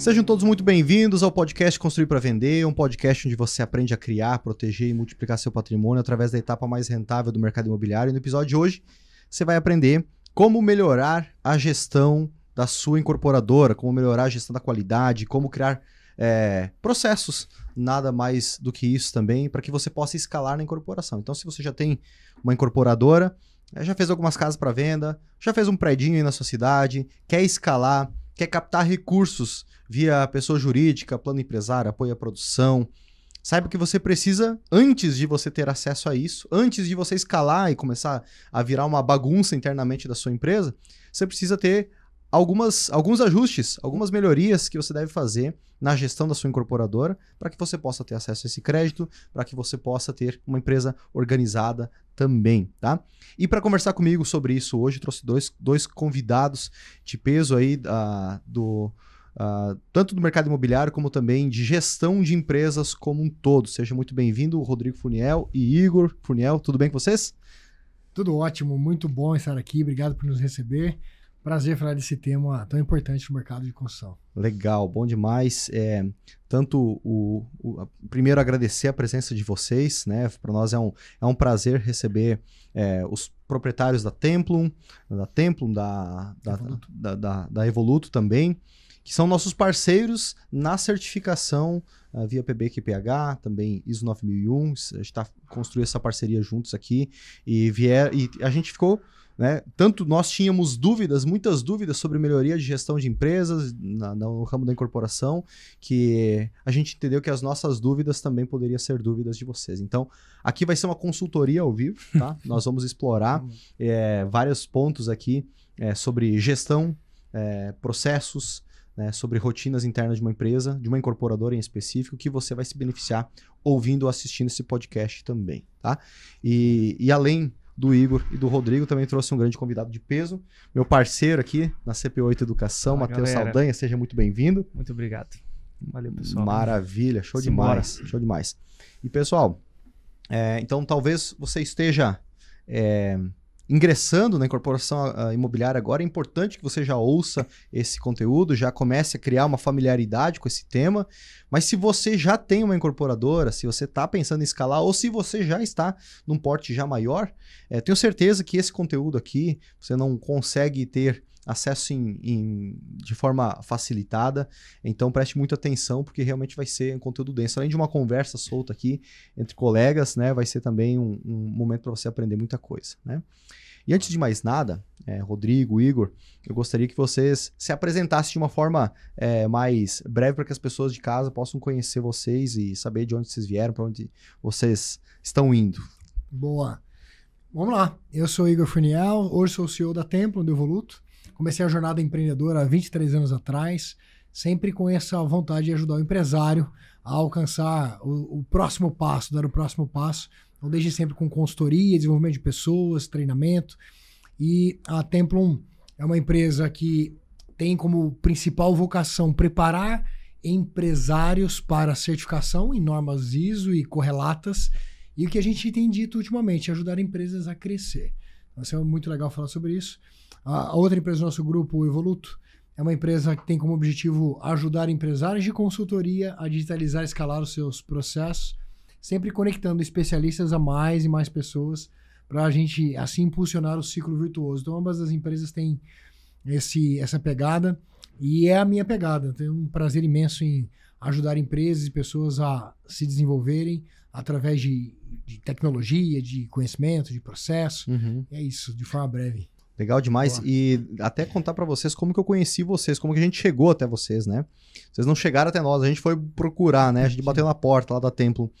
Sejam todos muito bem-vindos ao podcast Construir para Vender, um podcast onde você aprende a criar, proteger e multiplicar seu patrimônio através da etapa mais rentável do mercado imobiliário. E no episódio de hoje, você vai aprender como melhorar a gestão da sua incorporadora, como melhorar a gestão da qualidade, como criar é, processos, nada mais do que isso também, para que você possa escalar na incorporação. Então, se você já tem uma incorporadora, é, já fez algumas casas para venda, já fez um predinho aí na sua cidade, quer escalar quer captar recursos via pessoa jurídica, plano empresário, apoio à produção, saiba que você precisa, antes de você ter acesso a isso, antes de você escalar e começar a virar uma bagunça internamente da sua empresa, você precisa ter algumas, alguns ajustes, algumas melhorias que você deve fazer na gestão da sua incorporadora para que você possa ter acesso a esse crédito, para que você possa ter uma empresa organizada também, tá? E para conversar comigo sobre isso hoje, trouxe dois, dois convidados de peso aí uh, do. Uh, tanto do mercado imobiliário como também de gestão de empresas como um todo. Seja muito bem-vindo, Rodrigo Funiel e Igor Funiel. Tudo bem com vocês? Tudo ótimo, muito bom estar aqui. Obrigado por nos receber prazer falar desse tema tão importante no mercado de construção. Legal, bom demais. É, tanto o, o, primeiro agradecer a presença de vocês, né? Para nós é um, é um prazer receber é, os proprietários da Templum, da Templum, da, da, Evoluto. Da, da, da Evoluto também, que são nossos parceiros na certificação uh, via PBQPH, também ISO 9001. A gente está construindo essa parceria juntos aqui e vier e a gente ficou né? Tanto nós tínhamos dúvidas, muitas dúvidas sobre melhoria de gestão de empresas na, no ramo da incorporação, que a gente entendeu que as nossas dúvidas também poderiam ser dúvidas de vocês. Então, aqui vai ser uma consultoria ao vivo, tá? nós vamos explorar uhum. é, vários pontos aqui é, sobre gestão, é, processos, né, sobre rotinas internas de uma empresa, de uma incorporadora em específico, que você vai se beneficiar ouvindo ou assistindo esse podcast também, tá? E, e além do Igor e do Rodrigo. Também trouxe um grande convidado de peso, meu parceiro aqui na CP8 Educação, ah, Matheus Saldanha. Seja muito bem-vindo. Muito obrigado. Valeu, pessoal. Maravilha, show Simbora. demais. Show demais. E pessoal, é, então talvez você esteja é, ingressando na incorporação imobiliária agora, é importante que você já ouça esse conteúdo, já comece a criar uma familiaridade com esse tema. Mas se você já tem uma incorporadora, se você está pensando em escalar ou se você já está num porte já maior, é, tenho certeza que esse conteúdo aqui você não consegue ter acesso em, em, de forma facilitada. Então preste muita atenção, porque realmente vai ser um conteúdo denso. Além de uma conversa solta aqui entre colegas, né? Vai ser também um, um momento para você aprender muita coisa, né? E antes de mais nada, é, Rodrigo, Igor, eu gostaria que vocês se apresentassem de uma forma é, mais breve para que as pessoas de casa possam conhecer vocês e saber de onde vocês vieram, para onde vocês estão indo. Boa. Vamos lá. Eu sou Igor Funiel, hoje sou o CEO da Templo do Evoluto. Comecei a jornada empreendedora há 23 anos atrás, sempre com essa vontade de ajudar o empresário a alcançar o, o próximo passo, dar o próximo passo então, desde sempre com consultoria, desenvolvimento de pessoas, treinamento. E a Templum é uma empresa que tem como principal vocação preparar empresários para certificação em normas ISO e correlatas. E o que a gente tem dito ultimamente, ajudar empresas a crescer. Vai então, ser é muito legal falar sobre isso. A outra empresa do nosso grupo, o Evoluto, é uma empresa que tem como objetivo ajudar empresários de consultoria a digitalizar e escalar os seus processos sempre conectando especialistas a mais e mais pessoas para a gente assim impulsionar o ciclo virtuoso. Então ambas as empresas têm esse, essa pegada e é a minha pegada. Tenho um prazer imenso em ajudar empresas e pessoas a se desenvolverem através de, de tecnologia, de conhecimento, de processo. Uhum. É isso, de forma breve. Legal demais. Boa. E até contar para vocês como que eu conheci vocês, como que a gente chegou até vocês, né? Vocês não chegaram até nós, a gente foi procurar, né? A gente bateu na porta lá da Templo.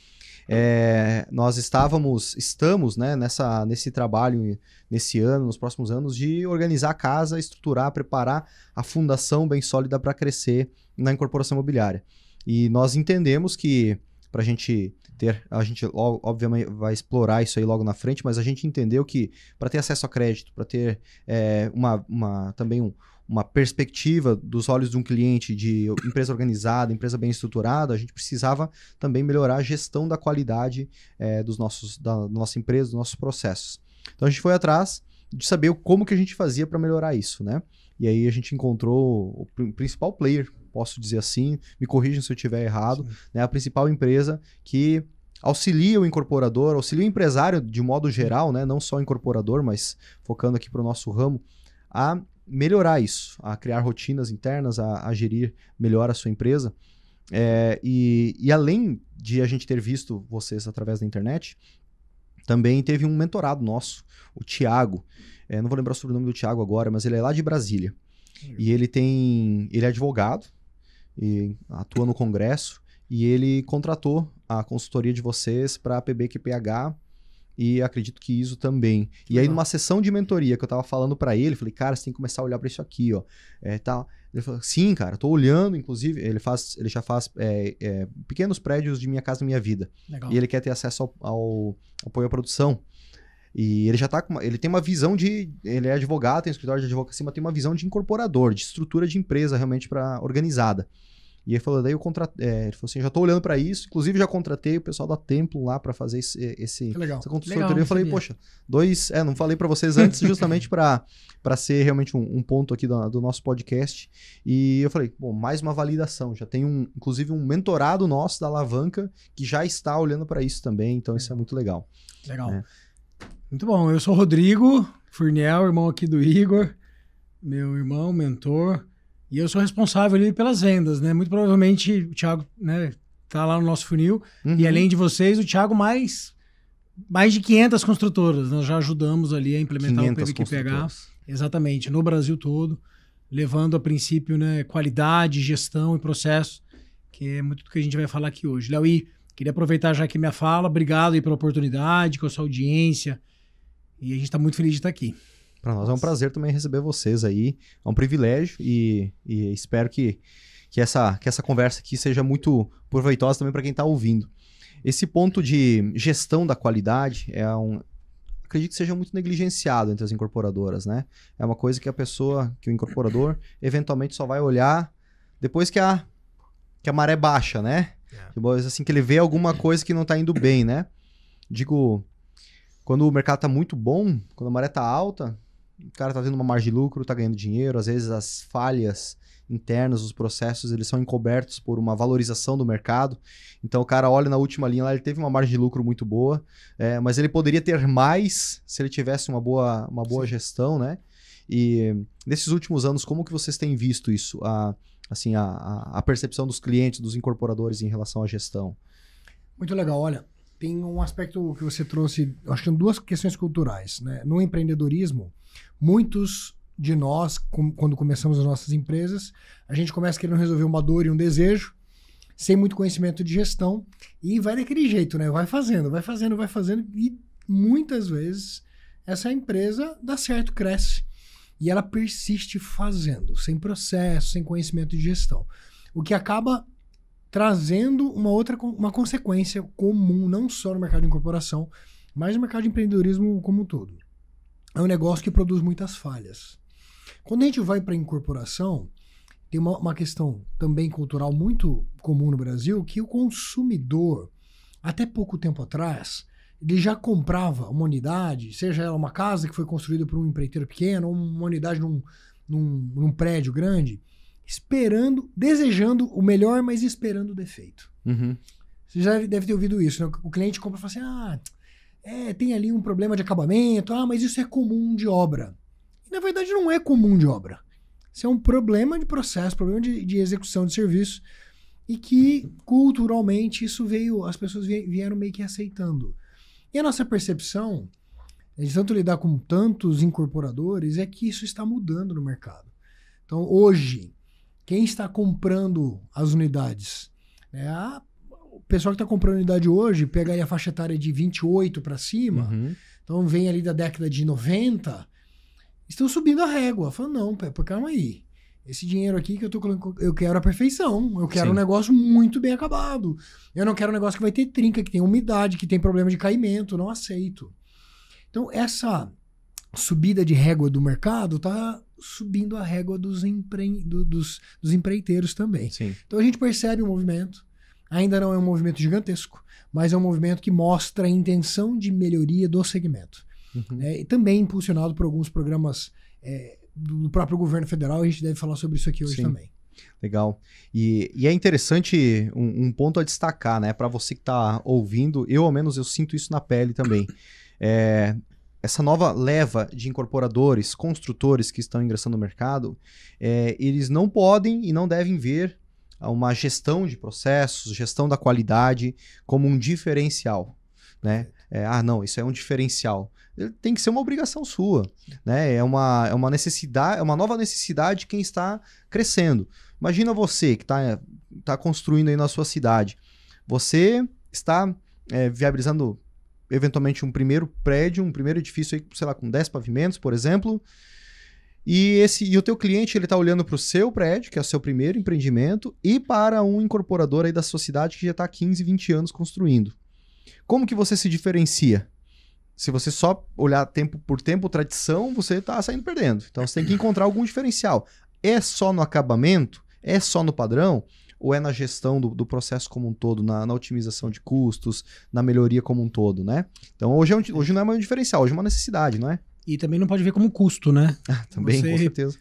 É, nós estávamos, estamos né, nessa, nesse trabalho, nesse ano, nos próximos anos, de organizar a casa, estruturar, preparar a fundação bem sólida para crescer na incorporação imobiliária. E nós entendemos que para a gente ter, a gente obviamente vai explorar isso aí logo na frente, mas a gente entendeu que para ter acesso a crédito, para ter é, uma, uma, também um, uma perspectiva dos olhos de um cliente de empresa organizada, empresa bem estruturada, a gente precisava também melhorar a gestão da qualidade é, dos nossos, da nossa empresa, dos nossos processos. Então a gente foi atrás de saber como que a gente fazia para melhorar isso, né? E aí a gente encontrou o principal player, posso dizer assim, me corrijam se eu estiver errado, né? A principal empresa que auxilia o incorporador, auxilia o empresário de modo geral, né? Não só o incorporador, mas focando aqui para o nosso ramo, a melhorar isso, a criar rotinas internas, a, a gerir melhor a sua empresa. É, e, e, além de a gente ter visto vocês através da internet, também teve um mentorado nosso, o Tiago. É, não vou lembrar sobre o nome do Tiago agora, mas ele é lá de Brasília. E ele tem. Ele é advogado e atua no Congresso. E ele contratou a consultoria de vocês para a PBQPH e acredito que ISO também. E aí, numa sessão de mentoria que eu tava falando para ele, falei, cara, você tem que começar a olhar para isso aqui, ó. É, tá. Ele falou, sim, cara, tô olhando, inclusive, ele faz, ele já faz é, é, pequenos prédios de Minha Casa Minha Vida. Legal. E ele quer ter acesso ao, ao apoio à produção. E ele já tá com uma, ele tem uma visão de, ele é advogado, tem um escritório de advocacia, mas tem uma visão de incorporador, de estrutura de empresa realmente para organizada. E ele falou, daí eu contratei. É, ele falou assim: já tô olhando para isso, inclusive já contratei o pessoal da Templo lá para fazer esse, eh, esse legal. essa consultoria. Legal, eu falei, sabia. poxa, dois. É, não falei para vocês antes, justamente para ser realmente um, um ponto aqui do, do, nosso podcast. E eu falei, bom, mais uma validação. Já tem um, inclusive, um mentorado nosso da Alavanca que já está olhando para isso também, então isso é muito legal. Legal. É. Muito bom. Eu sou o Rodrigo Furniel, irmão aqui do Igor, meu irmão, mentor. E eu sou responsável ali pelas vendas, né? Muito provavelmente o Thiago, né, tá lá no nosso funil. Uhum. E além de vocês, o Thiago mais mais de 500 construtoras. Nós já ajudamos ali a implementar o PVQPH. Exatamente, no Brasil todo, levando a princípio, né, qualidade, gestão e processo, que é muito do que a gente vai falar aqui hoje. Léo, queria aproveitar já aqui minha fala. Obrigado aí pela oportunidade, com a sua audiência. E a gente está muito feliz de estar aqui. Para nós Nossa. é um prazer também receber vocês aí. É um privilégio e, e espero que, que, essa, que essa conversa aqui seja muito proveitosa também para quem está ouvindo. Esse ponto de gestão da qualidade é um. Acredito que seja muito negligenciado entre as incorporadoras, né? É uma coisa que a pessoa, que o incorporador, eventualmente só vai olhar depois que a, que a maré baixa, né? É. Depois, assim, que ele vê alguma coisa que não está indo bem, né? Digo, quando o mercado está muito bom, quando a maré está alta, o cara tá tendo uma margem de lucro, tá ganhando dinheiro, às vezes as falhas internas, os processos, eles são encobertos por uma valorização do mercado. Então o cara olha na última linha lá, ele teve uma margem de lucro muito boa, é, mas ele poderia ter mais se ele tivesse uma boa, uma boa gestão, né? E nesses últimos anos, como que vocês têm visto isso? A, assim, a, a percepção dos clientes, dos incorporadores em relação à gestão? Muito legal. Olha, tem um aspecto que você trouxe, acho que são duas questões culturais. Né? No empreendedorismo, muitos de nós, com, quando começamos as nossas empresas, a gente começa querendo resolver uma dor e um desejo, sem muito conhecimento de gestão, e vai daquele jeito, né? Vai fazendo, vai fazendo, vai fazendo, e muitas vezes essa empresa dá certo, cresce. E ela persiste fazendo, sem processo, sem conhecimento de gestão. O que acaba trazendo uma outra uma consequência comum, não só no mercado de incorporação, mas no mercado de empreendedorismo como um todo. É um negócio que produz muitas falhas. Quando a gente vai para a incorporação, tem uma, uma questão também cultural muito comum no Brasil, que o consumidor, até pouco tempo atrás, ele já comprava uma unidade, seja ela uma casa que foi construída por um empreiteiro pequeno, ou uma unidade num, num, num prédio grande, esperando, desejando o melhor, mas esperando o defeito. Uhum. Você já deve ter ouvido isso, né? O cliente compra e fala assim: ah, é, tem ali um problema de acabamento, ah, mas isso é comum de obra. E, na verdade, não é comum de obra. Isso é um problema de processo, problema de, de execução de serviço, e que culturalmente isso veio, as pessoas vieram meio que aceitando. E a nossa percepção né, de tanto lidar com tantos incorporadores é que isso está mudando no mercado. Então, hoje, quem está comprando as unidades? É a, ah, o pessoal que está comprando unidade hoje pega aí a faixa etária de 28 para cima, uhum. então vem ali da década de 90, estão subindo a régua. Falando, não, Pepe, calma aí. Esse dinheiro aqui que eu tô colocando, eu quero a perfeição. Eu quero Sim. um negócio muito bem acabado. Eu não quero um negócio que vai ter trinca, que tem umidade, que tem problema de caimento. Não aceito. Então, essa subida de régua do mercado, está subindo a régua dos, empre... do, dos, dos empreiteiros também. Sim. Então a gente percebe o movimento. Ainda não é um movimento gigantesco, mas é um movimento que mostra a intenção de melhoria do segmento. Uhum. É, e também impulsionado por alguns programas é, do próprio governo federal, a gente deve falar sobre isso aqui hoje Sim. também. Legal. E, e, é interessante um, um, ponto a destacar, né? Para você que está ouvindo, eu ao menos eu sinto isso na pele também. É, essa nova leva de incorporadores, construtores que estão ingressando no mercado, é, eles não podem e não devem ver uma gestão de processos, gestão da qualidade como um diferencial, né? É, ah, não, isso é um diferencial. Tem que ser uma obrigação sua, né? É uma, é uma necessidade, é uma nova necessidade de quem está crescendo. Imagina você que está tá construindo aí na sua cidade. Você está é, viabilizando eventualmente um primeiro prédio, um primeiro edifício aí, sei lá, com 10 pavimentos, por exemplo. E esse e o teu cliente ele está olhando para o seu prédio, que é o seu primeiro empreendimento, e para um incorporador aí da sociedade que já está há 15, 20 anos construindo. Como que você se diferencia? Se você só olhar tempo por tempo, tradição, você está saindo perdendo. Então você tem que encontrar algum diferencial. É só no acabamento? É só no padrão? ou é na gestão do, do processo como um todo, na, na, otimização de custos, na melhoria como um todo, né? Então hoje, é um, hoje não é mais um diferencial, hoje é uma necessidade, não é? E também não pode ver como custo, né? Ah, também, você, com certeza.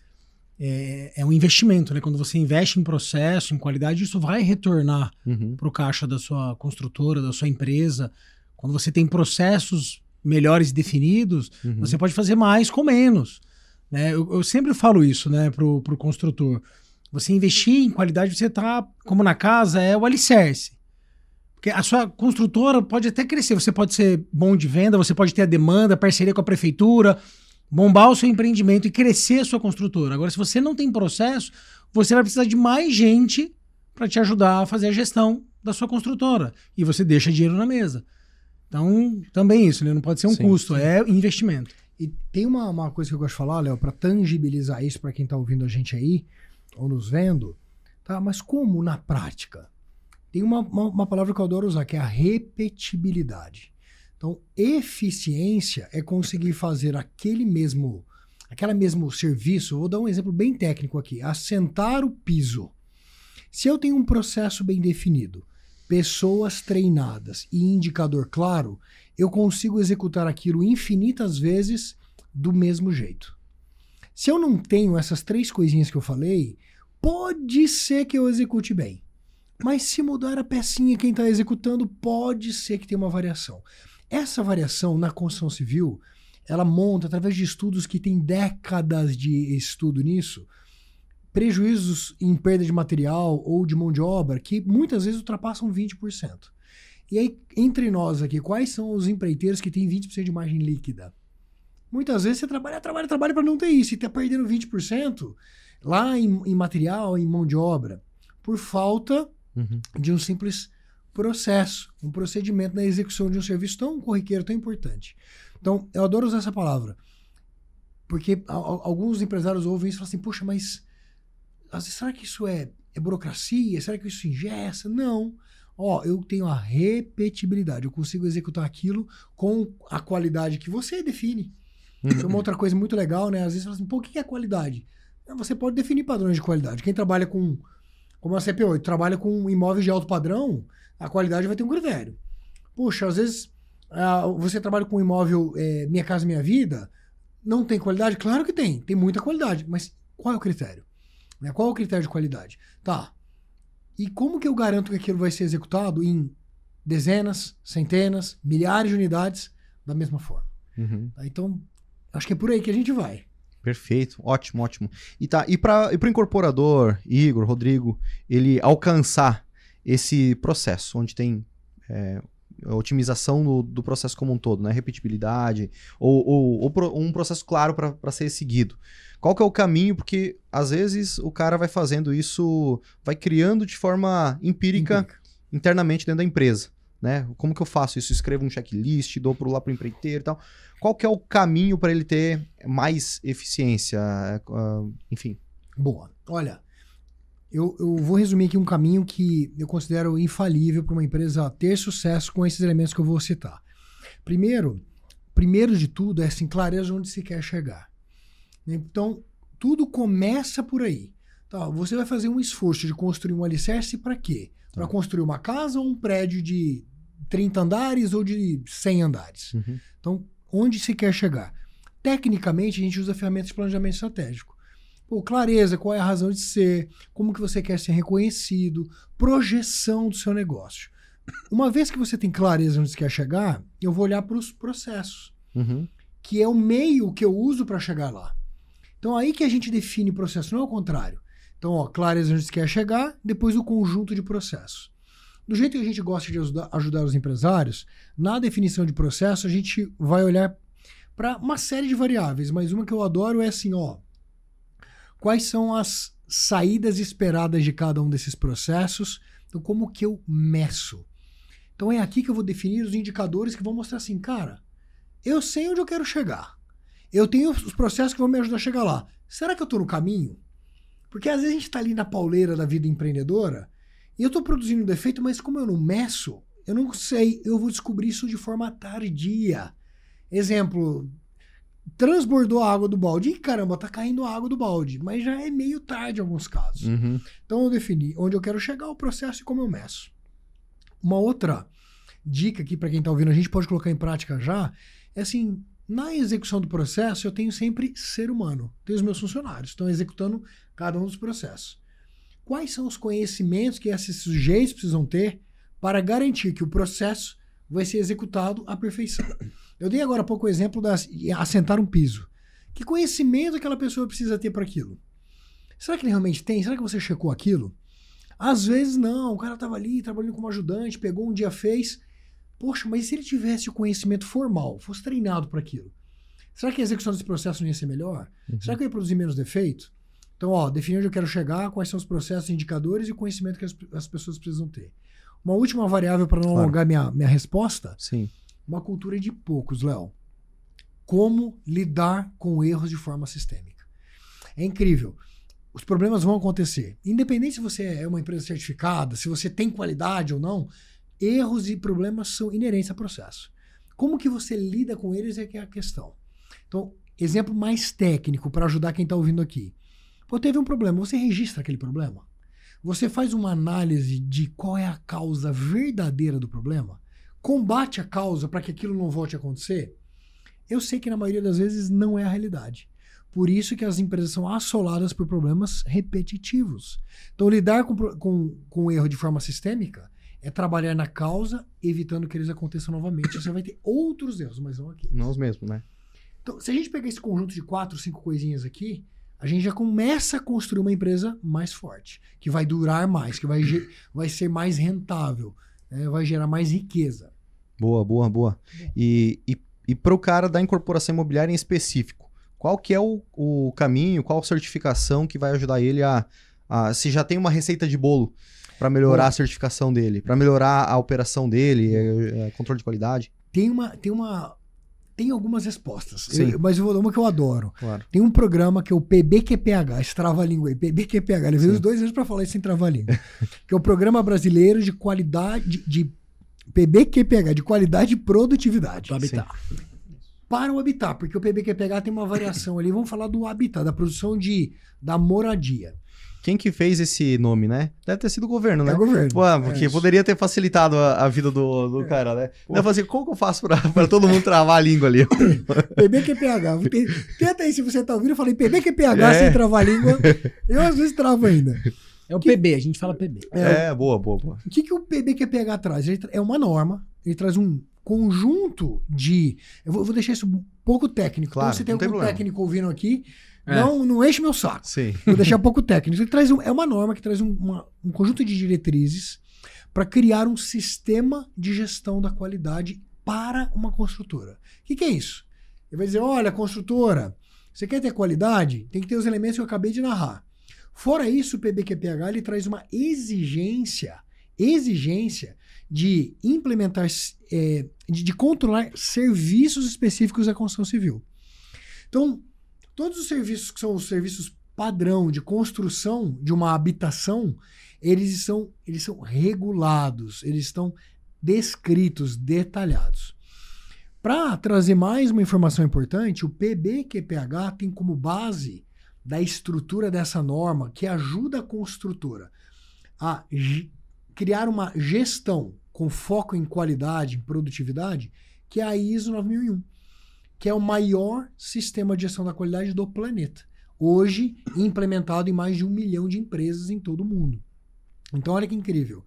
É, é, um investimento, né? Quando você investe em processo, em qualidade, isso vai retornar uhum. para o caixa da sua construtora, da sua empresa. Quando você tem processos melhores definidos, uhum. você pode fazer mais com menos. Né? Eu, eu sempre falo isso né, para o construtor. Você investir em qualidade, você está, como na casa, é o alicerce. Porque a sua construtora pode até crescer, você pode ser bom de venda, você pode ter a demanda, parceria com a prefeitura, bombar o seu empreendimento e crescer a sua construtora. Agora, se você não tem processo, você vai precisar de mais gente para te ajudar a fazer a gestão da sua construtora. E você deixa dinheiro na mesa. Então, também isso, né? Não pode ser um sim, custo, sim. é investimento. E tem uma, uma coisa que eu gosto de falar, Léo, para tangibilizar isso para quem está ouvindo a gente aí ou nos vendo, tá? mas como na prática? Tem uma, uma, uma palavra que eu adoro usar, que é a repetibilidade. Então, eficiência é conseguir fazer aquele mesmo, aquela mesmo serviço. Vou dar um exemplo bem técnico aqui: assentar o piso. Se eu tenho um processo bem definido, pessoas treinadas e indicador claro, eu consigo executar aquilo infinitas vezes do mesmo jeito. Se eu não tenho essas três coisinhas que eu falei, pode ser que eu execute bem. Mas se mudar a pecinha quem está executando, pode ser que tenha uma variação. Essa variação na construção civil, ela monta, através de estudos que tem décadas de estudo nisso, prejuízos em perda de material ou de mão de obra que muitas vezes ultrapassam 20%. E aí, entre nós aqui, quais são os empreiteiros que têm 20% de margem líquida? Muitas vezes você trabalha, trabalha, trabalha para não ter isso e está perdendo 20% lá em, em, material, em mão de obra, por falta uhum. de um simples processo, um procedimento na execução de um serviço tão corriqueiro, tão importante. Então, eu adoro usar essa palavra, porque a, a, alguns empresários ouvem isso e falam assim: poxa, mas será que isso é, é burocracia? Será que isso ingessa? Não. Ó, eu tenho a repetibilidade, eu consigo executar aquilo com a qualidade que você define. Foi é uma outra coisa muito legal, né? Às vezes você fala assim, pô, o que é qualidade? É, você pode definir padrões de qualidade. Quem trabalha com, como a CP8, trabalha com imóveis de alto padrão, a qualidade vai ter um critério. Puxa, às vezes você trabalha com um imóvel é, Minha Casa Minha Vida, não tem qualidade? Claro que tem, tem muita qualidade, mas qual é o critério? Né? Qual é o critério de qualidade? Tá. E como que eu garanto que aquilo vai ser executado em dezenas, centenas, milhares de unidades da mesma forma? Uhum. Tá? Então, Acho que é por aí que a gente vai. Perfeito, ótimo, ótimo. E tá, e para o incorporador, Igor, Rodrigo, ele alcançar esse processo, onde tem é, otimização do, do, processo como um todo, né? Repetibilidade, ou, ou, ou um processo claro para ser seguido. Qual que é o caminho? Porque às vezes o cara vai fazendo isso, vai criando de forma empírica, empírica. internamente dentro da empresa. Né? Como que eu faço isso? Escrevo um checklist, dou pro lá pro empreiteiro e tal. Qual que é o caminho para ele ter mais eficiência? Uh, enfim. Boa. Olha, eu, eu, vou resumir aqui um caminho que eu considero infalível para uma empresa ter sucesso com esses elementos que eu vou citar. Primeiro, primeiro de tudo é assim, clareza onde se quer chegar. Então, tudo começa por aí. Tá, você vai fazer um esforço de construir um alicerce para quê? Para tá. construir uma casa ou um prédio de 30 andares ou de 100 andares. Uhum. Então, onde se quer chegar? Tecnicamente, a gente usa ferramentas de planejamento estratégico. Pô, clareza, qual é a razão de ser, como que você quer ser reconhecido, projeção do seu negócio. Uma vez que você tem clareza onde você quer chegar, eu vou olhar para os processos, uhum. que é o meio que eu uso para chegar lá. Então, aí que a gente define processo, não é o contrário. Então, ó, clareza onde você quer chegar, depois o conjunto de processos do jeito que a gente gosta de ajudar, ajudar os empresários, na definição de processo, a gente vai olhar para uma série de variáveis, mas uma que eu adoro é assim, ó. Quais são as saídas esperadas de cada um desses processos? Então, como que eu meço? Então é aqui que eu vou definir os indicadores que vão mostrar assim, cara, eu sei onde eu quero chegar. Eu tenho os processos que vão me ajudar a chegar lá. Será que eu estou no caminho? Porque às vezes a gente está ali na pauleira da vida empreendedora e eu estou produzindo defeito, mas como eu não meço, eu não sei, eu vou descobrir isso de forma tardia. Exemplo, transbordou a água do balde. E caramba, tá caindo a água do balde. Mas já é meio tarde em alguns casos. Uhum. Então eu defini onde eu quero chegar, o processo e como eu meço. Uma outra dica aqui para quem tá ouvindo, a gente pode colocar em prática já, é assim, na execução do processo eu tenho sempre ser humano, tenho os meus funcionários, estão executando cada um dos processos quais são os conhecimentos que esses sujeitos precisam ter para garantir que o processo vai ser executado à perfeição. Eu dei agora há pouco o exemplo de assentar um piso. Que conhecimento aquela pessoa precisa ter para aquilo? Será que ele realmente tem? Será que você checou aquilo? Às vezes não, o cara estava ali trabalhando como ajudante, pegou um dia, fez. Poxa, mas se ele tivesse o conhecimento formal, fosse treinado para aquilo, será que a execução desse processo não ia ser melhor? Uhum. Será que eu ia produzir menos defeito? Então, ó, definir onde eu quero chegar, quais são os processos, indicadores e conhecimento que as, as pessoas precisam ter. Uma última variável para não claro. alongar minha, minha resposta. Sim. Uma cultura de poucos, Léo. Como lidar com erros de forma sistêmica. É incrível. Os problemas vão acontecer. Independente se você é uma empresa certificada, se você tem qualidade ou não, erros e problemas são inerentes ao processo. Como que você lida com eles é que é a questão. Então, exemplo mais técnico para ajudar quem está ouvindo aqui. Pô, teve um problema, você registra aquele problema? Você faz uma análise de qual é a causa verdadeira do problema? Combate a causa para que aquilo não volte a acontecer? Eu sei que na maioria das vezes não é a realidade. Por isso que as empresas são assoladas por problemas repetitivos. Então, lidar com, com, com o erro de forma sistêmica é trabalhar na causa, evitando que eles aconteçam novamente. Você vai ter outros erros, mas não aqui. Não os mesmos, né? Então, se a gente pegar esse conjunto de quatro, cinco coisinhas aqui, a gente já começa a construir uma empresa mais forte, que vai durar mais, que vai, vai ser mais rentável, né? vai gerar mais riqueza. Boa, boa, boa. E, e, e para o cara da incorporação imobiliária em específico, qual que é o, o caminho, qual certificação que vai ajudar ele a, a se já tem uma receita de bolo para melhorar Bom, a certificação dele, para melhorar a operação dele, é, é, controle de qualidade? Tem uma, tem uma tem algumas respostas. Sim. Eu, mas eu vou dar uma que eu adoro. Claro. Tem um programa que é o PBQPH, esse trava-língua aí, PBQPH. Ele veio os dois anos para falar isso sem trava-língua. que é o Programa Brasileiro de Qualidade de PBQPH, de Qualidade e Produtividade. Do Habitat. Sim. Para o Habitat, porque o PBQPH tem uma variação ali. Vamos falar do Habitat, da produção de, da moradia. Quem que fez esse nome, né? Deve ter sido o governo, né? É o governo. Pô, porque é poderia ter facilitado a, a vida do, do é. cara, né? Pô. Não, assim, como que eu faço pra, todo mundo travar a língua ali? É PBQPH. Tenta aí, se você tá ouvindo, eu falei é PBQPH é. sem travar a língua. Eu às vezes travo ainda. É o que... PB, a gente fala PB. É, boa, boa, boa. O que, que o PBQPH traz? Ele tra... É uma norma, ele traz um conjunto de. Eu vou, vou deixar isso um pouco técnico. Então, claro, então, se tem algum tem técnico ouvindo aqui, é. Não, não enche meu saco. Sim. Vou deixar pouco técnico. Ele traz um, é uma norma que traz um, uma, um conjunto de diretrizes para criar um sistema de gestão da qualidade para uma construtora. O que, que é isso? Ele vai dizer: olha, construtora, você quer ter qualidade? Tem que ter os elementos que eu acabei de narrar. Fora isso, o PBQPH ele traz uma exigência, exigência de implementar, é, de, de, controlar serviços específicos da construção civil. Então, Todos os serviços que são os serviços padrão de construção de uma habitação, eles são, eles são regulados, eles estão descritos, detalhados. Para trazer mais uma informação importante, o PBQPH tem como base da estrutura dessa norma que ajuda a construtora a criar uma gestão com foco em qualidade, em produtividade, que é a ISO 9001 que é o maior sistema de gestão da qualidade do planeta. Hoje, implementado em mais de um milhão de empresas em todo o mundo. Então, olha que incrível.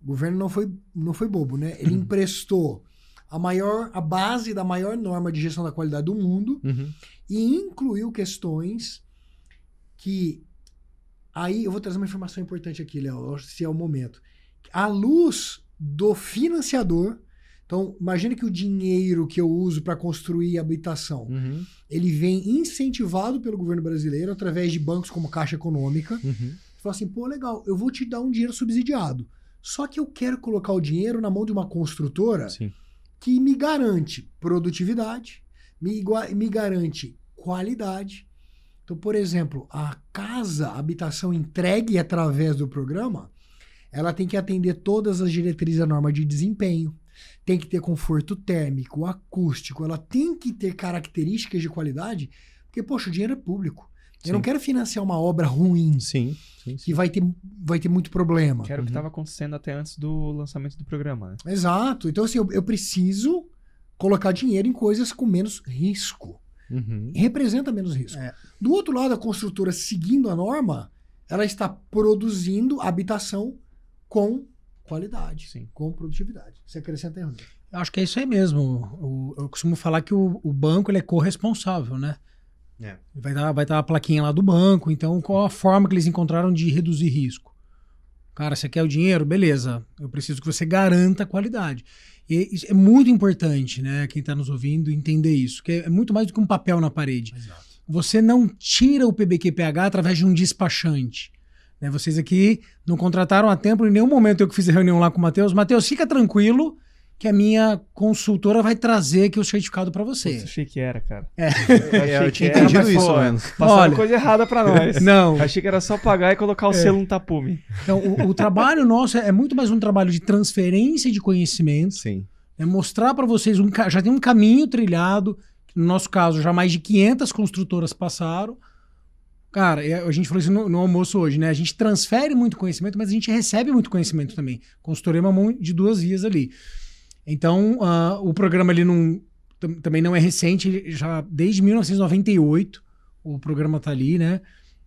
O governo não foi, não foi bobo, né? Ele uhum. emprestou a maior a base da maior norma de gestão da qualidade do mundo uhum. e incluiu questões que aí eu vou trazer uma informação importante aqui, Léo, se é o momento. À luz do financiador então, imagine que o dinheiro que eu uso para construir habitação, uhum. ele vem incentivado pelo governo brasileiro através de bancos como Caixa Econômica. Uhum. Fala assim, pô, legal, eu vou te dar um dinheiro subsidiado. Só que eu quero colocar o dinheiro na mão de uma construtora Sim. que me garante produtividade, me, me garante qualidade. Então, por exemplo, a casa, a habitação entregue através do programa, ela tem que atender todas as diretrizes da norma de desempenho tem que ter conforto térmico, acústico, ela tem que ter características de qualidade, porque, poxa, o dinheiro é público. Eu sim. não quero financiar uma obra ruim. Sim, sim, Que vai ter, vai ter muito problema. Que era o que estava uhum. acontecendo até antes do lançamento do programa, né? Exato. Então, assim, eu, eu preciso colocar dinheiro em coisas com menos risco. Uhum. Representa menos risco. É. Do outro lado, a construtora seguindo a norma, ela está produzindo habitação com qualidade, Sim. com produtividade. Você acrescenta aí, Acho que é isso aí mesmo. eu costumo falar que o, o banco ele é corresponsável, né? É. Vai estar vai dar a plaquinha lá do banco, então qual a forma que eles encontraram de reduzir risco? Cara, você quer o dinheiro? Beleza. Eu preciso que você garanta a qualidade. E é muito importante, né, quem está nos ouvindo, entender isso, que é, é muito mais do que um papel na parede. Exato. Você não tira o PBQPH através de um despachante. Né? Vocês aqui não contrataram a tempo em nenhum momento eu que fiz a reunião lá com o Matheus. Matheus, fica tranquilo que a minha consultora vai trazer aqui o certificado para você. Putz, achei que era, cara. É. Eu, é, achei eu tinha entendido era, isso, mano. Olha, coisa errada para nós. Não. achei que era só pagar e colocar o é. selo no tapume. Então, o, o trabalho nosso é, é muito mais um trabalho de transferência de conhecimento. Sim. É mostrar para vocês, um, já tem um caminho trilhado, no nosso caso já mais de 500 construtoras passaram, Cara, é, a gente falou isso no, no, almoço hoje, né? A gente transfere muito conhecimento, mas a gente recebe muito conhecimento também. Consultoria é uma mão de duas vias ali. Então, uh, o programa ali não, também não é recente, já desde 1998 o programa está ali, né?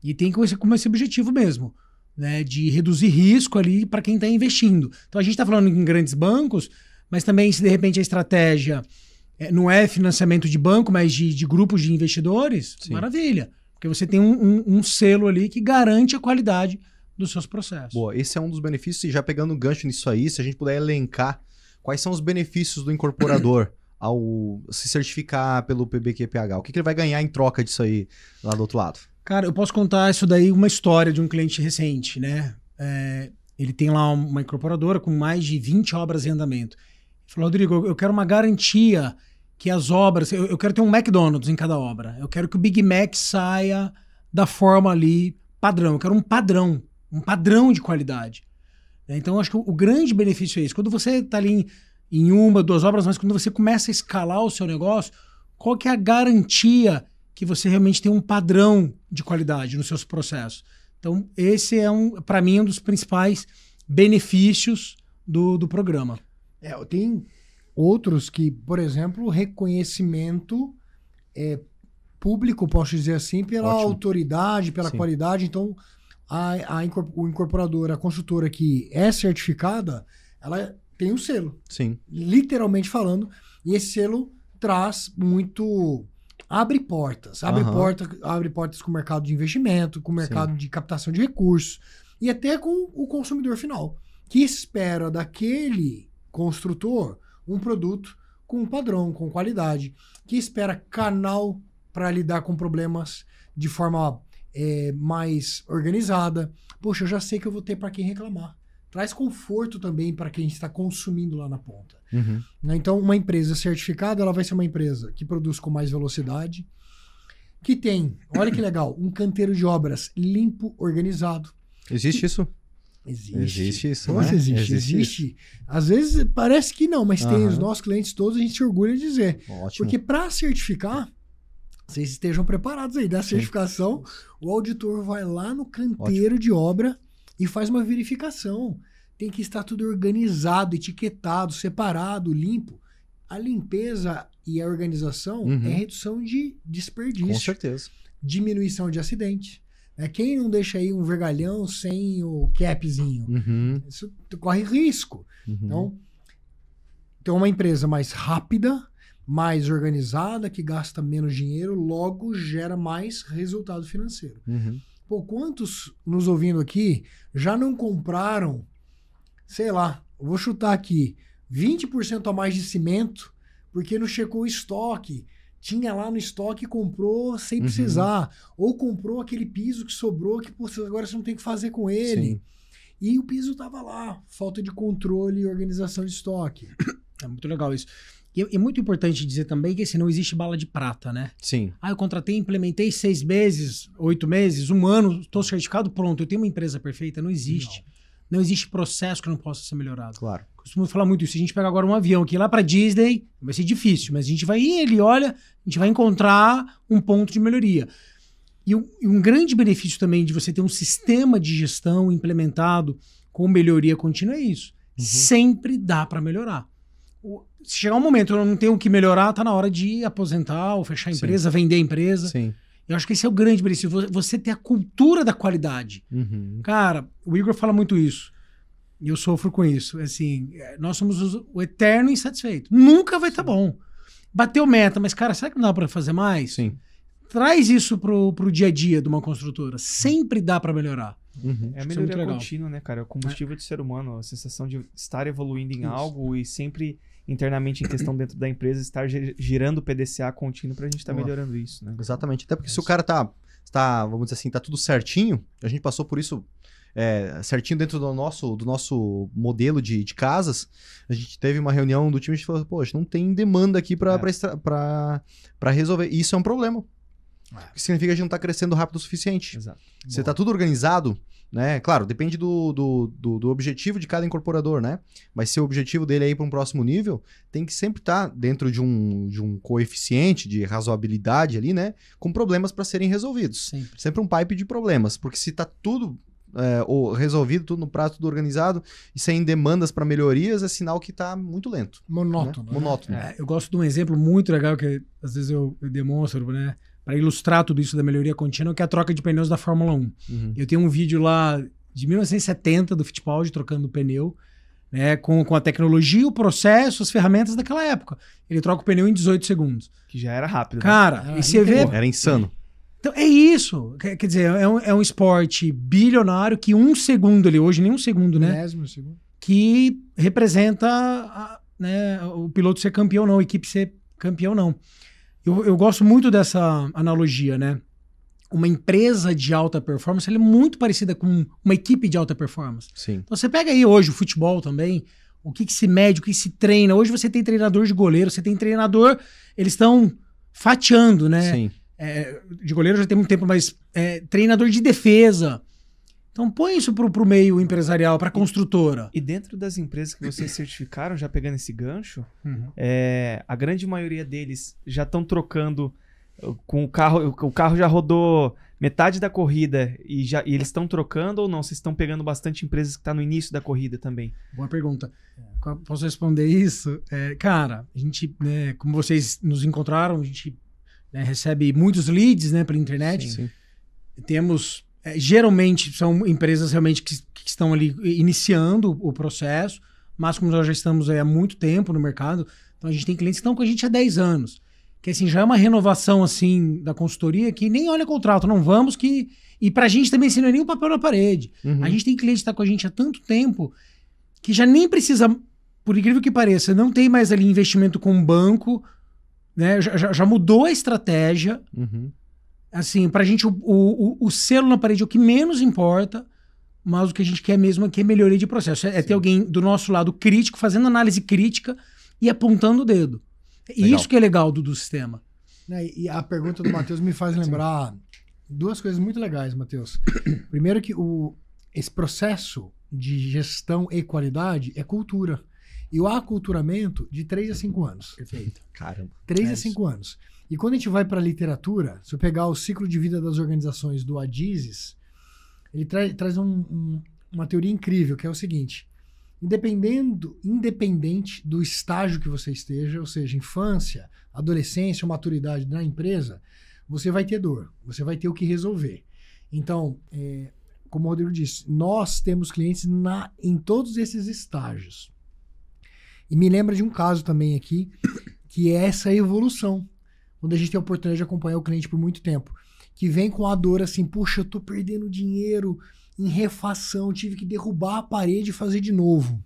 E tem como esse, como esse objetivo mesmo, né? De reduzir risco ali para quem está investindo. Então, a gente está falando em grandes bancos, mas também se de repente a estratégia é, não é financiamento de banco, mas de, de grupos de investidores, Sim. maravilha. Porque você tem um, um, um selo ali que garante a qualidade dos seus processos. Boa, esse é um dos benefícios, e já pegando um gancho nisso aí, se a gente puder elencar quais são os benefícios do incorporador ao se certificar pelo PBQPH, o que, que ele vai ganhar em troca disso aí lá do outro lado? Cara, eu posso contar isso daí, uma história de um cliente recente, né? É, ele tem lá uma incorporadora com mais de 20 obras em andamento. Ele falou, Rodrigo, eu quero uma garantia que as obras. Eu, eu, quero ter um McDonald's em cada obra. Eu quero que o Big Mac saia da forma ali padrão. Eu quero um padrão, um padrão de qualidade. Né? Então, acho que o, o, grande benefício é isso. Quando você está ali em, em, uma, duas obras, mas quando você começa a escalar o seu negócio, qual que é a garantia que você realmente tem um padrão de qualidade nos seus processos? Então, esse é, um, para mim, um dos principais benefícios do, do programa. É, tem Outros que, por exemplo, reconhecimento é, público, posso dizer assim, pela Ótimo. autoridade, pela Sim. qualidade. Então, a, a o incorporador, a construtora que é certificada, ela tem um selo. Sim. Literalmente falando. E esse selo traz muito. Abre portas. Abre, uhum. Porta, abre portas com o mercado de investimento, com o mercado Sim. de captação de recursos e até com o consumidor final, que espera daquele construtor um produto com padrão, com qualidade, que espera canal para lidar com problemas de forma é, mais organizada. Poxa, eu já sei que eu vou ter para quem reclamar. Traz conforto também para quem está consumindo lá na ponta. Uhum. Né? Então, uma empresa certificada, ela vai ser uma empresa que produz com mais velocidade, que tem, olha que legal, um canteiro de obras limpo, organizado. Existe que, isso? Existe. Existe isso, Nossa, né? existe, existe. existe. Às vezes parece que não, mas uhum. tem os nossos clientes todos, a gente se orgulha de dizer. Ótimo. Porque para certificar, vocês estejam preparados aí da certificação, o auditor vai lá no canteiro Ótimo. de obra e faz uma verificação. Tem que estar tudo organizado, etiquetado, separado, limpo. A limpeza e a organização é uhum. é redução de desperdício. Com certeza. Diminuição de acidente é Quem não deixa aí um vergalhão sem o capzinho? Uhum. Isso corre risco. Uhum. Então, ter então, uma empresa mais rápida, mais organizada, que gasta menos dinheiro, logo gera mais resultado financeiro. Uhum. Pô, quantos nos ouvindo aqui já não compraram, sei lá, vou chutar aqui, 20% a mais de cimento porque não checou o estoque? tinha lá no estoque e comprou sem uhum. precisar. Ou comprou aquele piso que sobrou que pô, agora você não tem o que fazer com ele. Sim. E o piso estava lá. Falta de controle e organização de estoque. É muito legal isso. E é muito importante dizer também que se assim, não existe bala de prata, né? Sim. Ah, eu contratei, implementei seis meses, oito meses, um ano, estou certificado, pronto, eu tenho uma empresa perfeita. Não existe. Não. não existe processo que não possa ser melhorado. Claro. Costumo falar muito isso. Se a gente pegar agora um avião aqui ir lá para Disney, vai ser difícil, mas a gente vai ir, ele olha, a gente vai encontrar um ponto de melhoria. E um, e um grande benefício também de você ter um sistema de gestão implementado com melhoria contínua é isso. Uhum. Sempre dá para melhorar. O, se chegar um momento eu não tenho o que melhorar, tá na hora de aposentar ou fechar a empresa, Sim. vender a empresa. Sim. Eu acho que esse é o grande benefício. Você ter a cultura da qualidade. Uhum. Cara, o Igor fala muito isso. E eu sofro com isso. Assim, é, nós somos o eterno insatisfeito. Nunca vai estar tá bom. Bateu meta, mas, cara, será que não dá para fazer mais? Sim. Traz isso pro, pro dia a dia de uma construtora. Sempre dá para melhorar. Uhum. É a é melhoria é contínua, né, cara? É o combustível é. do ser humano, a sensação de estar evoluindo em isso. algo e sempre internamente em questão dentro da empresa estar girando o PDCA contínuo para a gente estar tá melhorando isso, né? Exatamente. Até porque é se o é cara tá, tá, vamos dizer assim, tá tudo certinho, a gente passou por isso é, certinho dentro do nosso, do nosso modelo de, de, casas, a gente teve uma reunião do time e a gente falou, poxa, não tem demanda aqui para é. resolver. E isso é um problema. É. O que significa que a gente não está crescendo rápido o suficiente. Você está tudo organizado, né? Claro, depende do, do, do, do, objetivo de cada incorporador, né? Mas se o objetivo dele é ir para um próximo nível, tem que sempre estar tá dentro de um, de um coeficiente de razoabilidade ali, né? Com problemas para serem resolvidos. Sempre. sempre um pipe de problemas. Porque se está tudo é, ou resolvido tudo no prazo tudo organizado e sem demandas para melhorias, é sinal que está muito lento. Né? Monótono. Né? Monótono. É, eu gosto de um exemplo muito legal que às vezes eu, demonstro, né? Para ilustrar tudo isso da melhoria contínua, que é a troca de pneus da Fórmula 1. Uhum. Eu tenho um vídeo lá de 1970 do Fittipaldi trocando pneu, né, com, com a tecnologia, o processo, as ferramentas daquela época. Ele troca o pneu em 18 segundos. Que já era rápido. Né? Cara, né? e você vê. Era insano. Então é isso. Quer, quer dizer, é um, é um, esporte bilionário que um segundo ali, hoje nem um segundo, né? Milésimo segundo. Que representa a, né, o piloto ser campeão não, a equipe ser campeão não. Eu, eu gosto muito dessa analogia, né? Uma empresa de alta performance é muito parecida com uma equipe de alta performance. Sim. Então você pega aí hoje o futebol também, o que, que se mede, o que se treina. Hoje você tem treinador de goleiro, você tem treinador, eles estão fatiando, né? Sim é, de goleiro já tem muito tempo, mas é, treinador de defesa. Então põe isso para o meio empresarial, para construtora. E dentro das empresas que vocês certificaram, já pegando esse gancho, uhum. é, a grande maioria deles já estão trocando uh, com o carro, o carro já rodou metade da corrida e já e eles estão trocando ou não? Vocês estão pegando bastante empresas que estão tá no início da corrida também? Boa pergunta. Posso responder isso? É, cara, a gente, né, como vocês nos encontraram, a gente né, recebe muitos leads né, pela internet. Sim, sim. Temos, é, geralmente, são empresas realmente que, que estão ali iniciando o, processo, mas como nós já estamos há muito tempo no mercado, então a gente tem clientes que estão com a gente há 10 anos. Que assim, já é uma renovação assim da consultoria que nem olha o contrato, não vamos que. E para a gente também assim, não é nem o papel na parede. Uhum. A gente tem cliente que está com a gente há tanto tempo que já nem precisa, por incrível que pareça, não tem mais ali investimento com banco né? Já, já, mudou a estratégia. Uhum. Assim, a gente, o, o, o selo na parede é o que menos importa, mas o que a gente quer mesmo aqui é melhoria de processo. É, é ter alguém do nosso lado crítico, fazendo análise crítica e apontando o dedo. É legal. Isso que é legal do, do sistema. É, e a pergunta do Matheus me faz lembrar duas coisas muito legais, Matheus. Primeiro que o, esse processo de gestão e qualidade é cultura. E o aculturamento de 3 a 5 anos. Perfeito. Caramba. 3 é a 5 isso. anos. E quando a gente vai para a literatura, se eu pegar o ciclo de vida das organizações do Adizes, ele tra traz um, um, uma teoria incrível, que é o seguinte: independendo, independente do estágio que você esteja, ou seja, infância, adolescência ou maturidade na empresa, você vai ter dor, você vai ter o que resolver. Então, é, como o Rodrigo disse, nós temos clientes na, em todos esses estágios. E me lembra de um caso também aqui, que é essa evolução, onde a gente tem a oportunidade de acompanhar o cliente por muito tempo, que vem com a dor assim, poxa, eu tô perdendo dinheiro em refação, tive que derrubar a parede e fazer de novo.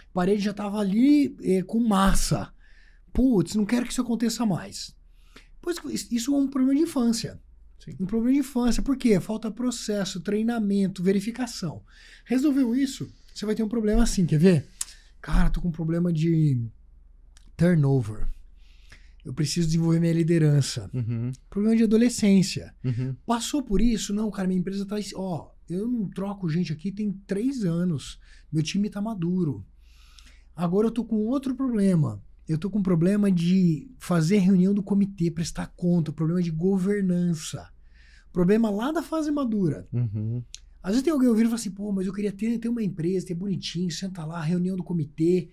A parede já tava ali eh, com massa. Putz, não quero que isso aconteça mais. Pois isso é um problema de infância. Sim. Um problema de infância, por quê? Falta processo, treinamento, verificação. Resolveu isso, você vai ter um problema assim, quer ver? Cara, tô com um problema de turnover. Eu preciso desenvolver minha liderança. Uhum. Problema de adolescência. Uhum. Passou por isso? Não, cara, minha empresa tá. Ó, eu não troco gente aqui tem três anos. Meu time tá maduro. Agora eu tô com outro problema. Eu tô com problema de fazer reunião do comitê, prestar conta, problema de governança. Problema lá da fase madura. Uhum. Às vezes tem alguém ouvindo e fala assim, pô, mas eu queria ter, ter uma empresa, ter bonitinho, senta lá, reunião do comitê.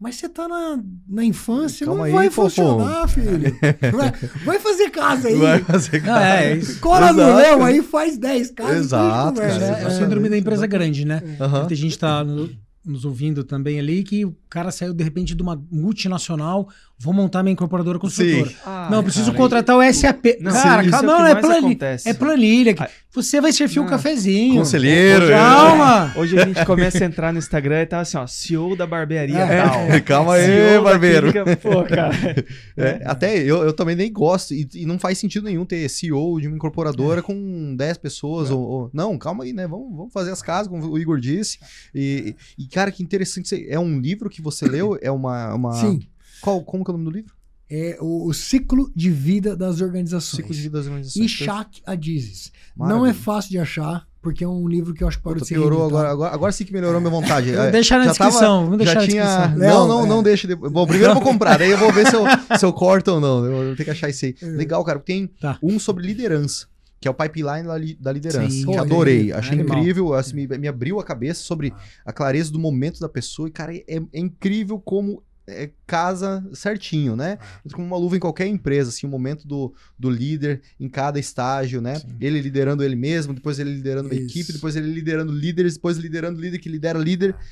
Mas você tá na, na infância, Calma não aí, vai funcionar, filho. Vai, vai, fazer casa aí. Vai fazer casa. Ah, é, Cola no leão aí, faz 10 casas. Exato. Cara, é, é, a síndrome da empresa grande, né? Uhum. Tem gente que tá no nos ouvindo também ali que o cara saiu de repente de uma multinacional, vou montar minha incorporadora construtora. Ah, não, preciso cara, contratar o SAP. Não, cara, é calma, não, é, é, planilha. É planilha. você vai servir não, um ah. cafezinho. Conselheiro. Calma. Hoje a gente começa a entrar no Instagram e tá assim, ó, CEO da barbearia é, é Calma aí, CEO barbeiro. Clínica, pô, cara. É. é, até eu, eu também nem gosto e, e, não faz sentido nenhum ter CEO de uma incorporadora com 10 pessoas ou, ou, Não, calma aí, né? Vamos, vamos fazer as casas, como o Igor disse. e, e Cara, que interessante. É um livro que você leu? É uma. uma... Sim. Qual, como que é o nome do livro? É o, o Ciclo de Vida das Organizações. Ciclo de Vida das Organizações. E Shaq Adizes. Não é fácil de achar, porque é um livro que eu acho que pode Puta, ser. Piorou agora, agora, agora, sim que melhorou minha vontade. É, deixa na já descrição. Tava, vamos deixar já na tinha... descrição. Não, não, é. não deixa. De... Bom, primeiro eu vou comprar, daí eu vou ver se eu, se eu corto ou não. Eu tenho que achar isso aí. É. Legal, cara. Tem tá. um sobre liderança que é o pipeline da, liderança. Sim, que adorei, achei é incrível, assim, me, me, abriu a cabeça sobre a clareza do momento da pessoa. E, cara, é, é incrível como é, casa certinho, né? É. Como uma luva em qualquer empresa, assim, o momento do, do líder em cada estágio, né? Sim. Ele liderando ele mesmo, depois ele liderando Isso. uma equipe, depois ele liderando líderes, depois liderando líder que lidera líder. Ah.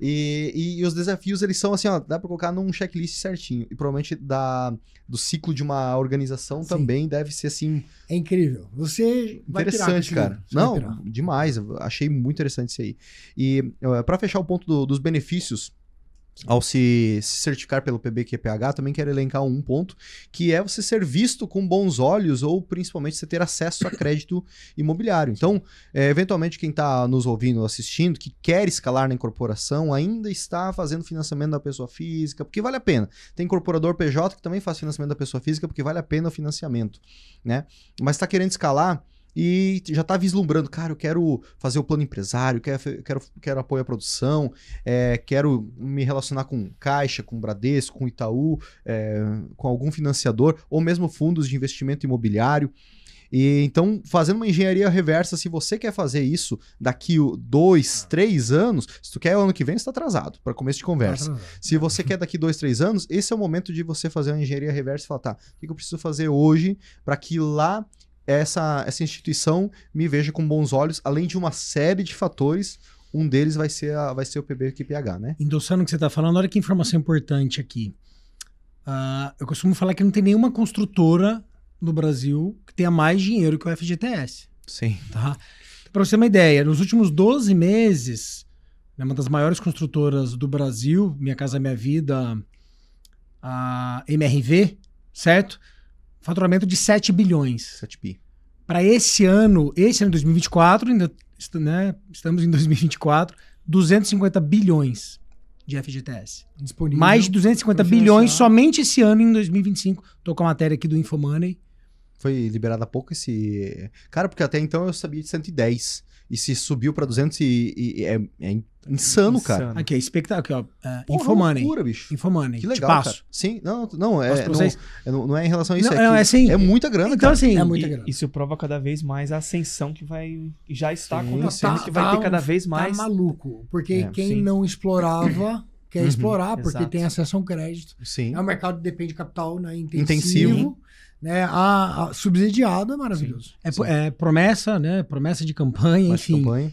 E, e, e, os desafios, eles são assim, ó, dá pra colocar num checklist certinho. E provavelmente da, do ciclo de uma organização Sim. também deve ser assim. É incrível. Você. Interessante, cara. Não, demais. Achei muito interessante isso aí. E eh, para fechar o ponto do, dos benefícios ao se, se certificar pelo PBQPH, também quero elencar um ponto, que é você ser visto com bons olhos ou principalmente você ter acesso a crédito imobiliário. Então, é, eventualmente, quem está nos ouvindo ou assistindo, que quer escalar na incorporação, ainda está fazendo financiamento da pessoa física, porque vale a pena. Tem incorporador PJ que também faz financiamento da pessoa física, porque vale a pena o financiamento. Né? Mas está querendo escalar e já tá vislumbrando, cara, eu quero fazer o plano empresário, quero, quero, quero apoio à produção, é, quero me relacionar com Caixa, com Bradesco, com Itaú, é, com algum financiador, ou mesmo fundos de investimento imobiliário. E então, fazendo uma engenharia reversa, se você quer fazer isso daqui dois, ah. três anos, se tu quer o ano que vem, está atrasado para começo de tá conversa. se você quer daqui dois, três anos, esse é o momento de você fazer uma engenharia reversa e falar, tá, o que eu preciso fazer hoje para que lá essa, essa instituição me veja com bons olhos, além de uma série de fatores. Um deles vai ser, a, vai ser o PB PBQPH, né? Endossando o que você está falando, olha que informação importante aqui. Uh, eu costumo falar que não tem nenhuma construtora no Brasil que tenha mais dinheiro que o FGTS. Sim. Tá? Para você ter uma ideia, nos últimos 12 meses, né, uma das maiores construtoras do Brasil, Minha Casa Minha Vida, a MRV, certo? Faturamento de 7 bilhões. 7 bi para esse ano, esse ano de 2024, ainda né, estamos em 2024, 250 bilhões de FGTS. Disponível. Mais de 250 bilhões somente esse ano, em 2025. Estou com a matéria aqui do Infomoney. Foi liberado há pouco esse. Cara, porque até então eu sabia de 110 e se subiu para 200 e, e é, é insano, insano, cara. Aqui, é espectáculo. Aqui, ó. Uh, Loucura, bicho. Infomoney. Que legal, cara. Sim, não, não, é, é, não, não, é em relação a isso. Não, é, não, é, assim, é muita grana, então, cara. Assim, é muita grana. Isso prova cada vez mais a ascensão que vai já está sim, acontecendo, que vai tá, ter tá cada vez tá mais. Tá maluco, porque é, quem sim. não explorava... quer uhum, explorar, porque exato. tem acesso a um crédito. Sim. É um mercado que depende de capital né, intensivo. intensivo né, a, a subsidiado é maravilhoso. Sim, é, é, promessa, né? Promessa de campanha, enfim. Campanha,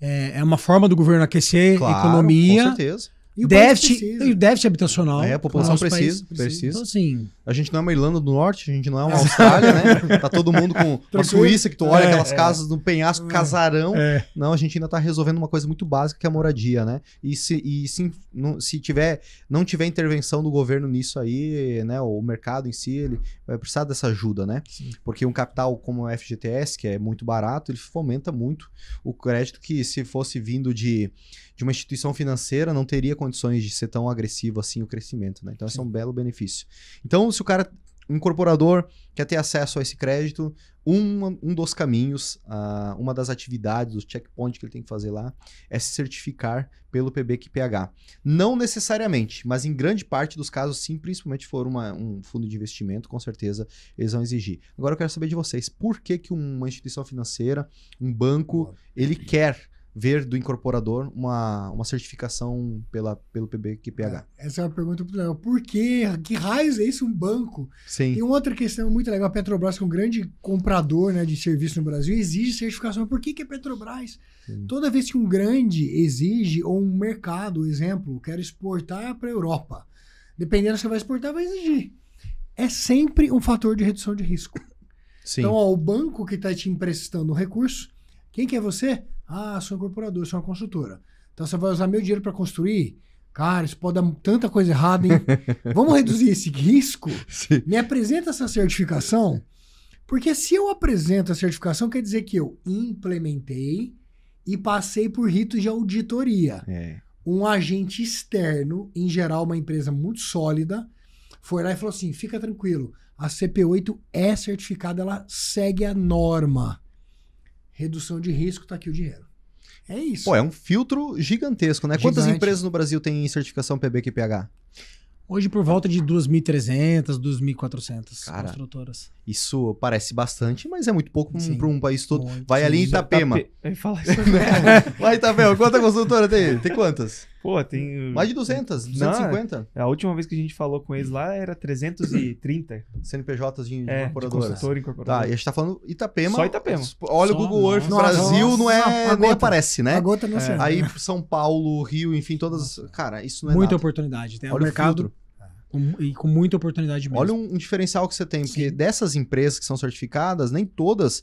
é, é, uma forma do governo aquecer claro, a economia. Com certeza. E o déficit, e déficit habitacional. É, a população precisa, precisa, precisa. Então, assim, a gente não é uma Irlanda do Norte, a gente não é uma Austrália, né? Tá todo mundo com a Suíça que tu olha é, aquelas é. casas no penhasco, é. casarão. É. Não, a gente ainda tá resolvendo uma coisa muito básica que é a moradia, né? E se, e se, não, se tiver, não tiver intervenção do governo nisso aí, né? O mercado em si, ele vai precisar dessa ajuda, né? Sim. Porque um capital como o FGTS, que é muito barato, ele fomenta muito o crédito que se fosse vindo de de uma instituição financeira não teria condições de ser tão agressivo assim o crescimento. Né? Então, Sim. esse é um belo benefício. Então, se o cara, um incorporador, quer ter acesso a esse crédito, um, um dos caminhos, uh, uma das atividades, o checkpoint que ele tem que fazer lá, é se certificar pelo PBQPH. Não necessariamente, mas em grande parte dos casos, sim, principalmente for uma, um fundo de investimento, com certeza eles vão exigir. Agora eu quero saber de vocês, por que, que uma instituição financeira, um banco, ele quer ver do incorporador uma, uma certificação pela, pelo PBQPH? É, essa é uma pergunta muito legal. Por quê? Que raiz é isso um banco? Sim. Tem outra questão muito legal. A Petrobras, que é um grande comprador né, de serviço no Brasil, exige certificação. Por que, que a Petrobras? Sim. Toda vez que um grande exige, ou um mercado, exemplo, quero exportar para a Europa, dependendo se você vai exportar, vai exigir. É sempre um fator de redução de risco. Sim. Então, ó, o banco que está te emprestando o recurso quem que é você? Ah, sou incorporador, sou uma construtora. Então você vai usar meu dinheiro para construir? Cara, isso pode dar tanta coisa errada, hein? Vamos reduzir esse risco? Sim. Me apresenta essa certificação. Porque se eu apresento a certificação, quer dizer que eu implementei e passei por ritos de auditoria. É. Um agente externo, em geral uma empresa muito sólida, foi lá e falou assim: fica tranquilo, a CP8 é certificada, ela segue a norma redução de risco, está aqui o dinheiro. É isso. Pô, é um filtro gigantesco, né? Gigante. Quantas empresas no Brasil têm certificação PBQPH? Hoje por volta de 2.300, 2.400 construtoras. Isso parece bastante, mas é muito pouco para um país todo. Muito. Vai ali em tá Itapema. Itape... isso Vai Itapema, quanta construtora tem? Tem quantas? Pô, tem. Hum. Mais de 200, 250. Não, é, a última vez que a gente falou com eles lá era 330. CNPJs é, de é, incorporadoras. De consultor incorporador. Tá, e a gente tá falando Itapema. Só Itapema. Olha Só o Google Earth no Brasil, não é. nem aparece, né? A gota não é. Aí São Paulo, Rio, enfim, todas. Cara, isso não é. Muita nada. oportunidade. Tem Olha o mercado. Filtro. e com muita oportunidade mesmo. Olha um, diferencial que você tem, porque dessas empresas que são certificadas, nem todas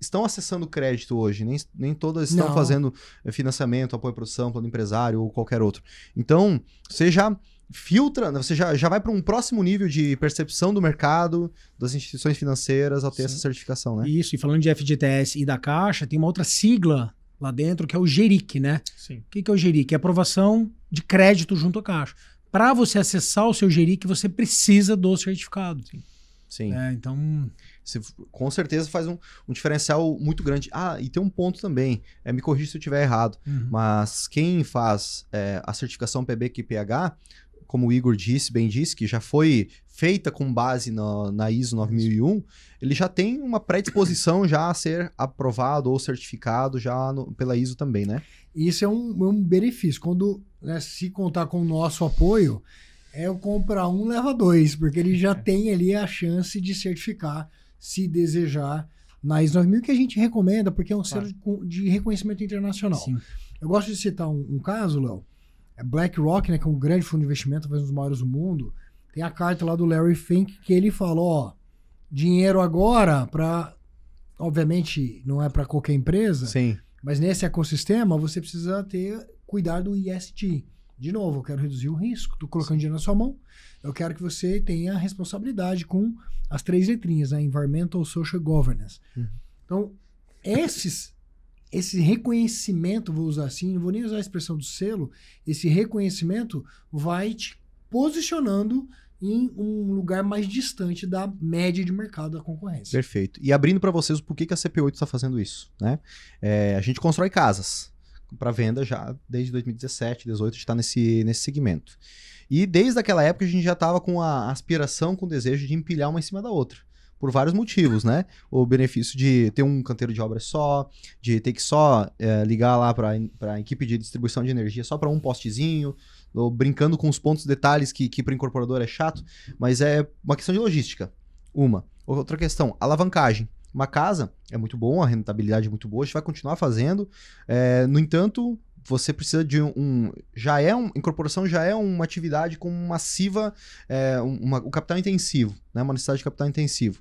estão acessando crédito hoje, nem, nem todas estão Não. fazendo eh, financiamento, apoio à produção, plano empresário ou qualquer outro. Então, você já filtra, né, você já, já vai para um próximo nível de percepção do mercado, das instituições financeiras ao ter Sim. essa certificação, né? Isso, e falando de FGTS e da Caixa, tem uma outra sigla lá dentro que é o GERIC, né? Sim. O que é o GERIC? É aprovação de crédito junto à Caixa. Para você acessar o seu GERIC, você precisa do certificado. Sim. Sim. É, então. Você, com certeza faz um, um, diferencial muito grande. Ah, e tem um ponto também. É, me corrija se eu estiver errado. Uhum. Mas quem faz é, a certificação PBQPH, como o Igor disse, bem disse, que já foi feita com base no, na ISO 9001, ele já tem uma predisposição já a ser aprovado ou certificado já no, pela ISO também, né? Isso é um, é um benefício. Quando né, se contar com o nosso apoio, é o comprar um, leva dois, porque ele já é. tem ali a chance de certificar se desejar na ISO 9000, que a gente recomenda, porque é um claro. de, de, reconhecimento internacional. Sim. Eu gosto de citar um, um caso, Léo. É BlackRock, né, que é um grande fundo de investimento, talvez um dos maiores do mundo, tem a carta lá do Larry Fink que ele falou, ó, dinheiro agora para obviamente não é para qualquer empresa, Sim. mas nesse ecossistema você precisa ter cuidado do IST. De novo, eu quero reduzir o risco, Estou colocando dinheiro na sua mão eu quero que você tenha responsabilidade com as três letrinhas, né? Environmental, Social Governance. Uhum. Então, esses, esse reconhecimento, vou usar assim, não vou nem usar a expressão do selo, esse reconhecimento vai te posicionando em um lugar mais distante da média de mercado da concorrência. Perfeito. E abrindo para vocês o porquê que a CP8 está fazendo isso. Né? É, a gente constrói casas para venda já desde 2017, 2018, a gente está nesse, nesse segmento. E desde aquela época a gente já estava com a aspiração, com o desejo de empilhar uma em cima da outra por vários motivos, né? O benefício de ter um canteiro de obra só, de ter que só é, ligar lá para a equipe de distribuição de energia só para um postezinho, ou brincando com os pontos detalhes que, que para o incorporador é chato, mas é uma questão de logística. Uma. Outra questão, alavancagem. Uma casa é muito bom, a rentabilidade é muito boa, a gente vai continuar fazendo. É, no entanto, você precisa de um, um já é uma incorporação já é uma atividade com massiva é, uma, o capital intensivo né uma necessidade de capital intensivo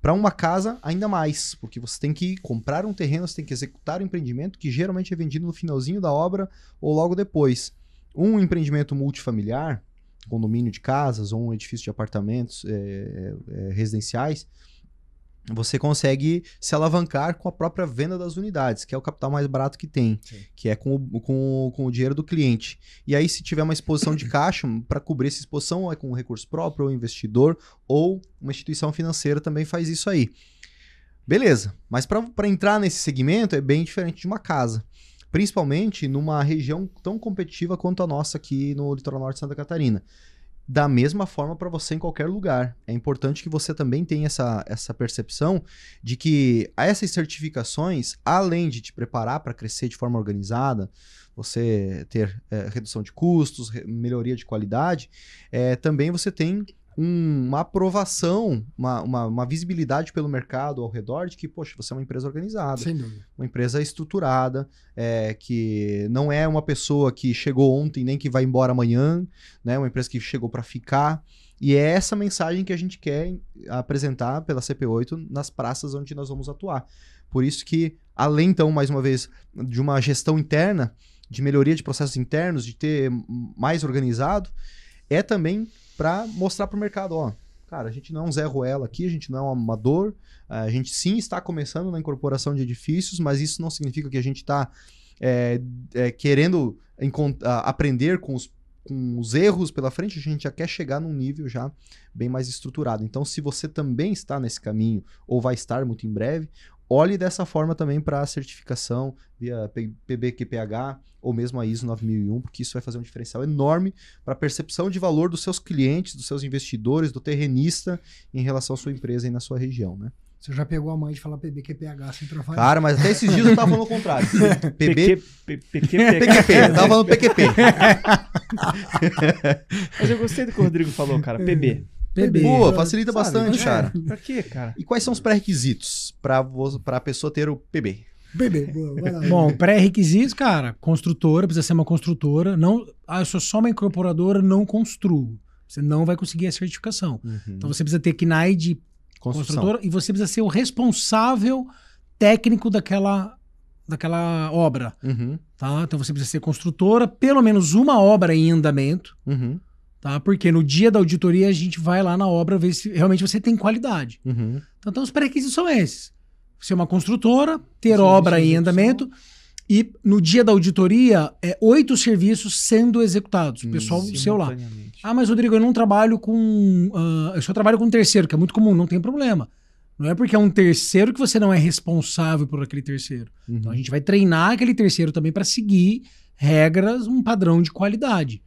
para uma casa ainda mais porque você tem que comprar um terreno você tem que executar o um empreendimento que geralmente é vendido no finalzinho da obra ou logo depois um empreendimento multifamiliar condomínio de casas ou um edifício de apartamentos é, é, é residenciais você consegue se alavancar com a própria venda das unidades, que é o capital mais barato que tem, Sim. que é com o, com, com o dinheiro do cliente. E aí, se tiver uma exposição de caixa, hum, para cobrir essa exposição, é com um recurso próprio, ou investidor, ou uma instituição financeira também faz isso aí. Beleza, mas para entrar nesse segmento é bem diferente de uma casa. Principalmente numa região tão competitiva quanto a nossa aqui no litoral norte de Santa Catarina da mesma forma para você em qualquer lugar. É importante que você também tenha essa, essa percepção de que essas certificações, além de te preparar para crescer de forma organizada, você ter é, redução de custos, melhoria de qualidade, é, também você tem um, uma aprovação, uma, uma, uma, visibilidade pelo mercado ao redor de que, poxa, você é uma empresa organizada, uma empresa estruturada, é, que não é uma pessoa que chegou ontem nem que vai embora amanhã, né? Uma empresa que chegou para ficar. E é essa mensagem que a gente quer apresentar pela CP8 nas praças onde nós vamos atuar. Por isso que, além, então, mais uma vez, de uma gestão interna, de melhoria de processos internos, de ter mais organizado, é também para mostrar para o mercado, ó, cara, a gente não é um Zé Ruela aqui, a gente não é um amador, é, a gente sim está começando na incorporação de edifícios, mas isso não significa que a gente está é, é, querendo aprender com os com os erros pela frente, a gente já quer chegar num nível já bem mais estruturado. Então, se você também está nesse caminho, ou vai estar muito em breve, olhe dessa forma também para a certificação via PBQPH ou mesmo a ISO 9001, porque isso vai fazer um diferencial enorme para a percepção de valor dos seus clientes, dos seus investidores, do terrenista em relação à sua empresa e na sua região, né? Você já pegou a mãe de falar PBQPH sem trabalhar? Cara, mas até esses dias eu tava falando o contrário. PB... PQP. Eu tava falando PQP. Mas eu gostei do que o Rodrigo falou, cara. PB. PB. Boa, facilita sabe, bastante, é, cara. pra quê, cara? E quais são os pré-requisitos para a pessoa ter o PB? PB boa, Bom, pré-requisitos, cara, construtora, precisa ser uma construtora. Não, ah, eu sou só uma incorporadora, não construo. Você não vai conseguir a certificação. Uhum. Então você precisa ter KNAI de Construção. construtora e você precisa ser o responsável técnico daquela, daquela obra. Uhum. Tá? Então você precisa ser construtora, pelo menos uma obra em andamento. Uhum. Tá? Porque no dia da auditoria a gente vai lá na obra ver se realmente você tem qualidade. Uhum. Então, então os pré-requisitos são esses: ser uma construtora, ter sim, obra em andamento. E no dia da auditoria, é oito serviços sendo executados. O hum, pessoal do seu lá. Ah, mas Rodrigo, eu não trabalho com. Uh, eu só trabalho com um terceiro, que é muito comum, não tem problema. Não é porque é um terceiro que você não é responsável por aquele terceiro. Então, uhum. Então a gente vai treinar aquele terceiro também para seguir regras, um padrão de qualidade.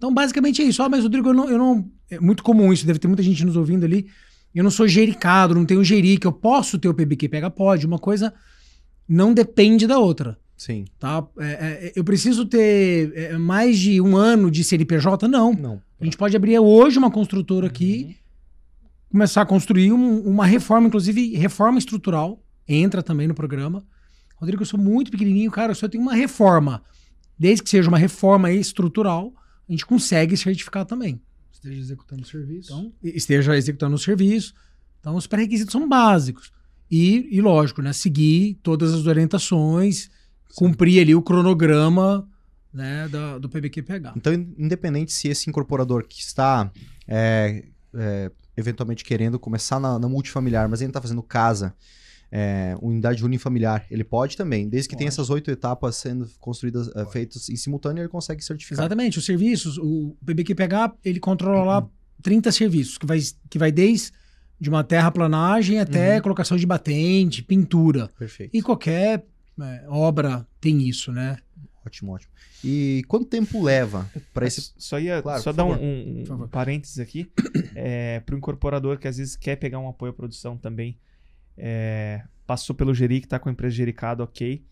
Então, basicamente é isso. Ah, mas Rodrigo, eu não, eu não. É muito comum isso, deve ter muita gente nos ouvindo ali. Eu não sou gericado, não tenho que eu posso ter o PBQ pega? Pode. Uma coisa não depende da outra. Sim. Tá? É, é, eu preciso ter é, é, mais de um ano de CNPJ? Não. não. A gente pode abrir hoje uma construtora aqui, uhum. começar a construir um, uma reforma, inclusive reforma estrutural, entra também no programa. Rodrigo, eu sou muito pequenininho, cara, eu só tenho uma reforma. Desde que seja uma reforma estrutural, a gente consegue certificar também. Esteja executando o serviço. Então, esteja executando o serviço. Então, os pré-requisitos são básicos. E, e, lógico, né, seguir todas as orientações, Sim. cumprir ali o cronograma né, da, do PBQPH. Então, independente se esse incorporador que está é, é, eventualmente querendo começar na, na multifamiliar, mas ainda está fazendo casa, é, unidade unifamiliar, ele pode também, desde que pode. tenha essas oito etapas sendo construídas, uh, feitas em simultâneo, ele consegue certificar. Exatamente, os serviços, o PBQPH, ele controla uhum. lá 30 serviços, que vai, que vai desde de uma terraplanagem até uhum. colocação de batente, pintura. Perfeito. E qualquer é, obra tem isso, né? Ótimo, ótimo. E quanto tempo leva para esse. Só ia claro, só dar um, um, um parênteses aqui. É, para o incorporador que às vezes quer pegar um apoio à produção também é, passou pelo geri que está com a empresa gericada, ok.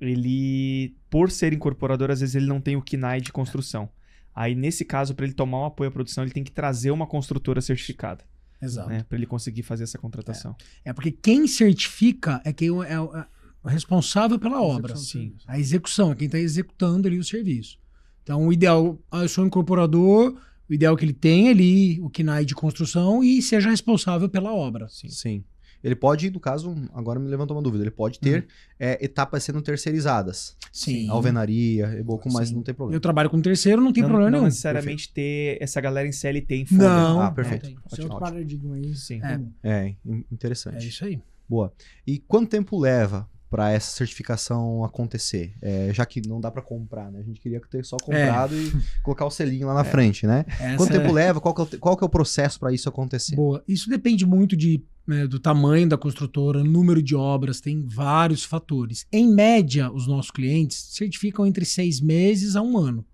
Ele, por ser incorporador, às vezes ele não tem o KNAI de construção. Aí, nesse caso, para ele tomar um apoio à produção, ele tem que trazer uma construtora certificada. Exato. Né, para ele conseguir fazer essa contratação. É. é, porque quem certifica é quem é, o é é responsável pela a obra. Sim. A execução, é quem está executando ali o serviço. Então, o ideal, ah, eu sou um incorporador, o ideal é que ele tenha ali o KNAI de construção e seja responsável pela obra. Sim. Sim. Ele pode, no caso, agora me levantou uma dúvida, ele pode ter uhum. é, etapas sendo terceirizadas. Sim. Alvenaria, Eboco, mas não tem problema. Eu trabalho com terceiro, não tem não, problema não nenhum. Não necessariamente perfeito. ter essa galera em CLT em folha. Não. Ah, perfeito. Não é ótimo, paradigma aí. Sim. É. é, interessante. É isso aí. Boa. E quanto tempo leva para essa certificação acontecer, é, já que não dá para comprar, né? A gente queria ter só comprado é. e colocar o selinho lá na é. frente, né? Essa Quanto tempo é. leva? Qual que, é, o, qual que é o processo para isso acontecer? Boa, isso depende muito de né, do tamanho da construtora, número de obras, tem vários fatores. Em média, os nossos clientes certificam entre seis meses a um ano.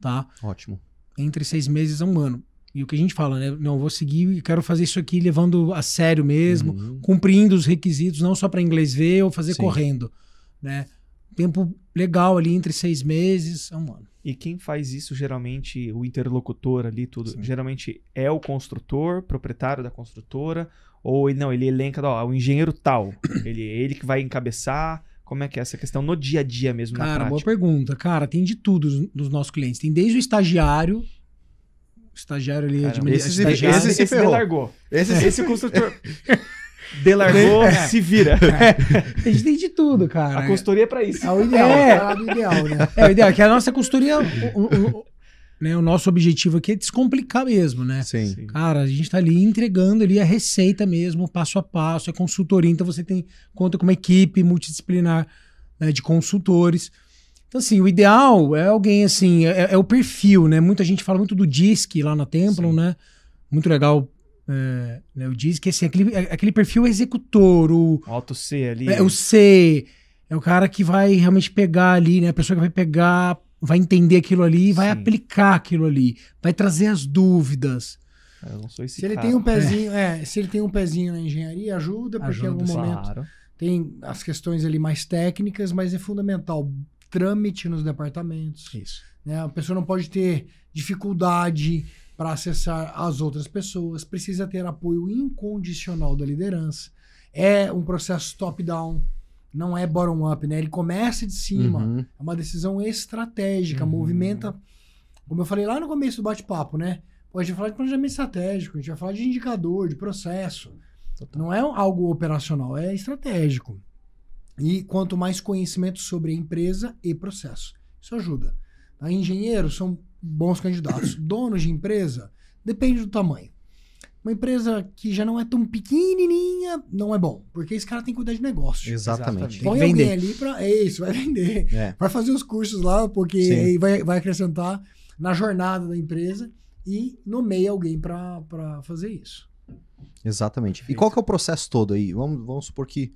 Tá? Ótimo. Entre seis meses a um ano. E o que a gente fala, né? Não, vou seguir e quero fazer isso aqui levando a sério mesmo, uhum. cumprindo os requisitos, não só para inglês ver ou fazer Sim. correndo. Né? Tempo legal ali entre seis meses a um ano. E quem faz isso geralmente, o interlocutor ali, tudo, Sim. geralmente é o construtor, proprietário da construtora, ou ele, não, ele elenca, ó, o engenheiro tal, ele, ele que vai encabeçar. Como é que é essa questão no dia a dia mesmo, Cara, boa pergunta. Cara, tem de tudo dos nossos clientes. Tem desde o estagiário, estagiário ali... Caramba, esse, estagiário, esse, esse, esse largou. Esse, é. esse construtor... Delargou, é. se vira. É. A gente tem de tudo, cara. A consultoria é pra isso. É o ideal, é, o é ideal, né? É o ideal, que é a nossa consultoria... O, o, né, o nosso objetivo aqui é descomplicar mesmo, né? Sim. Sim. Cara, a gente tá ali entregando ali a receita mesmo, passo a passo, é consultoria, então você tem conta com uma equipe multidisciplinar né, de consultores. Então, assim, o ideal é alguém assim, é, é, é o perfil, né? Muita gente fala muito do DISC lá na Templon, Sim. né? Muito legal é, né, o DISC, assim, aquele, é, aquele perfil executor, o. o alto C ali. É, o C. É o cara que vai realmente pegar ali, né? A pessoa que vai pegar vai entender aquilo ali e vai Sim. aplicar aquilo ali, vai trazer as dúvidas. É, eu não sou esse se ele cara. tem um é. pezinho, é. é. se ele tem um pezinho na engenharia, ajuda, porque ajuda, em algum momento claro. tem as questões ali mais técnicas, mas é fundamental trâmite nos departamentos. Isso. Né? A pessoa não pode ter dificuldade para acessar as outras pessoas, precisa ter apoio incondicional da liderança. É um processo top-down não é bottom-up, né? Ele começa de cima. Uhum. É uma decisão estratégica, uhum. movimenta. Como eu falei lá no começo do bate-papo, né? Pô, a gente vai falar de planejamento estratégico, a gente vai falar de indicador, de processo. Total. Não é algo operacional, é estratégico. E quanto mais conhecimento sobre a empresa e processo, isso ajuda. Tá? Engenheiros são bons candidatos. Donos de empresa, depende do tamanho uma empresa que já não é tão pequenininha, não é bom. Porque esse cara tem que cuidar de negócio. Exatamente. Põe alguém vender. ali para É isso, vai vender. É. Vai fazer os cursos lá, porque vai, vai acrescentar na jornada da empresa e nomeia alguém para fazer isso. Exatamente. Perfeito. E qual que é o processo todo aí? Vamos, vamos supor que...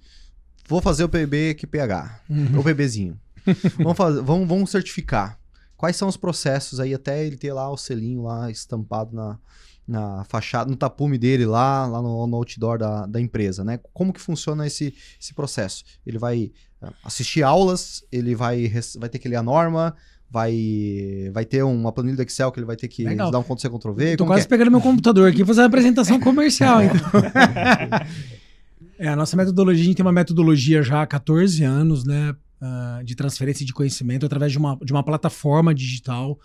Vou fazer o PB que PH. Uhum. O PBzinho. vamos, fazer, vamos, vamos certificar. Quais são os processos aí até ele ter lá o selinho lá estampado na na fachada, no tapume dele lá, lá no, no outdoor da, da empresa, né? Como que funciona esse, esse processo? Ele vai ah, assistir aulas, ele vai, vai ter que ler a norma, vai vai ter uma planilha do Excel que ele vai ter que Legal. dar um Ctrl C, Ctrl V. Tô quase é? pegando meu computador aqui fazer uma apresentação comercial, então. é, a nossa metodologia, a gente tem uma metodologia já há 14 anos, né? Uh, de transferência de conhecimento através de uma, de uma plataforma digital.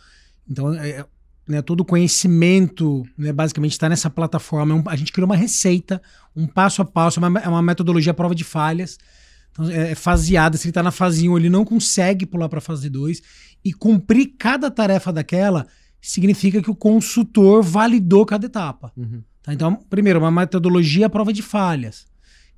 Então, é, né, todo o conhecimento né, basicamente está nessa plataforma. É a gente criou uma receita, um passo a passo, é uma, é uma metodologia prova de falhas. Então, é, faseada. Se ele está na fase 1, ele não consegue pular para a fase 2. E cumprir cada tarefa daquela significa que o consultor validou cada etapa. Uhum. Tá? Então, primeiro, uma metodologia prova de falhas.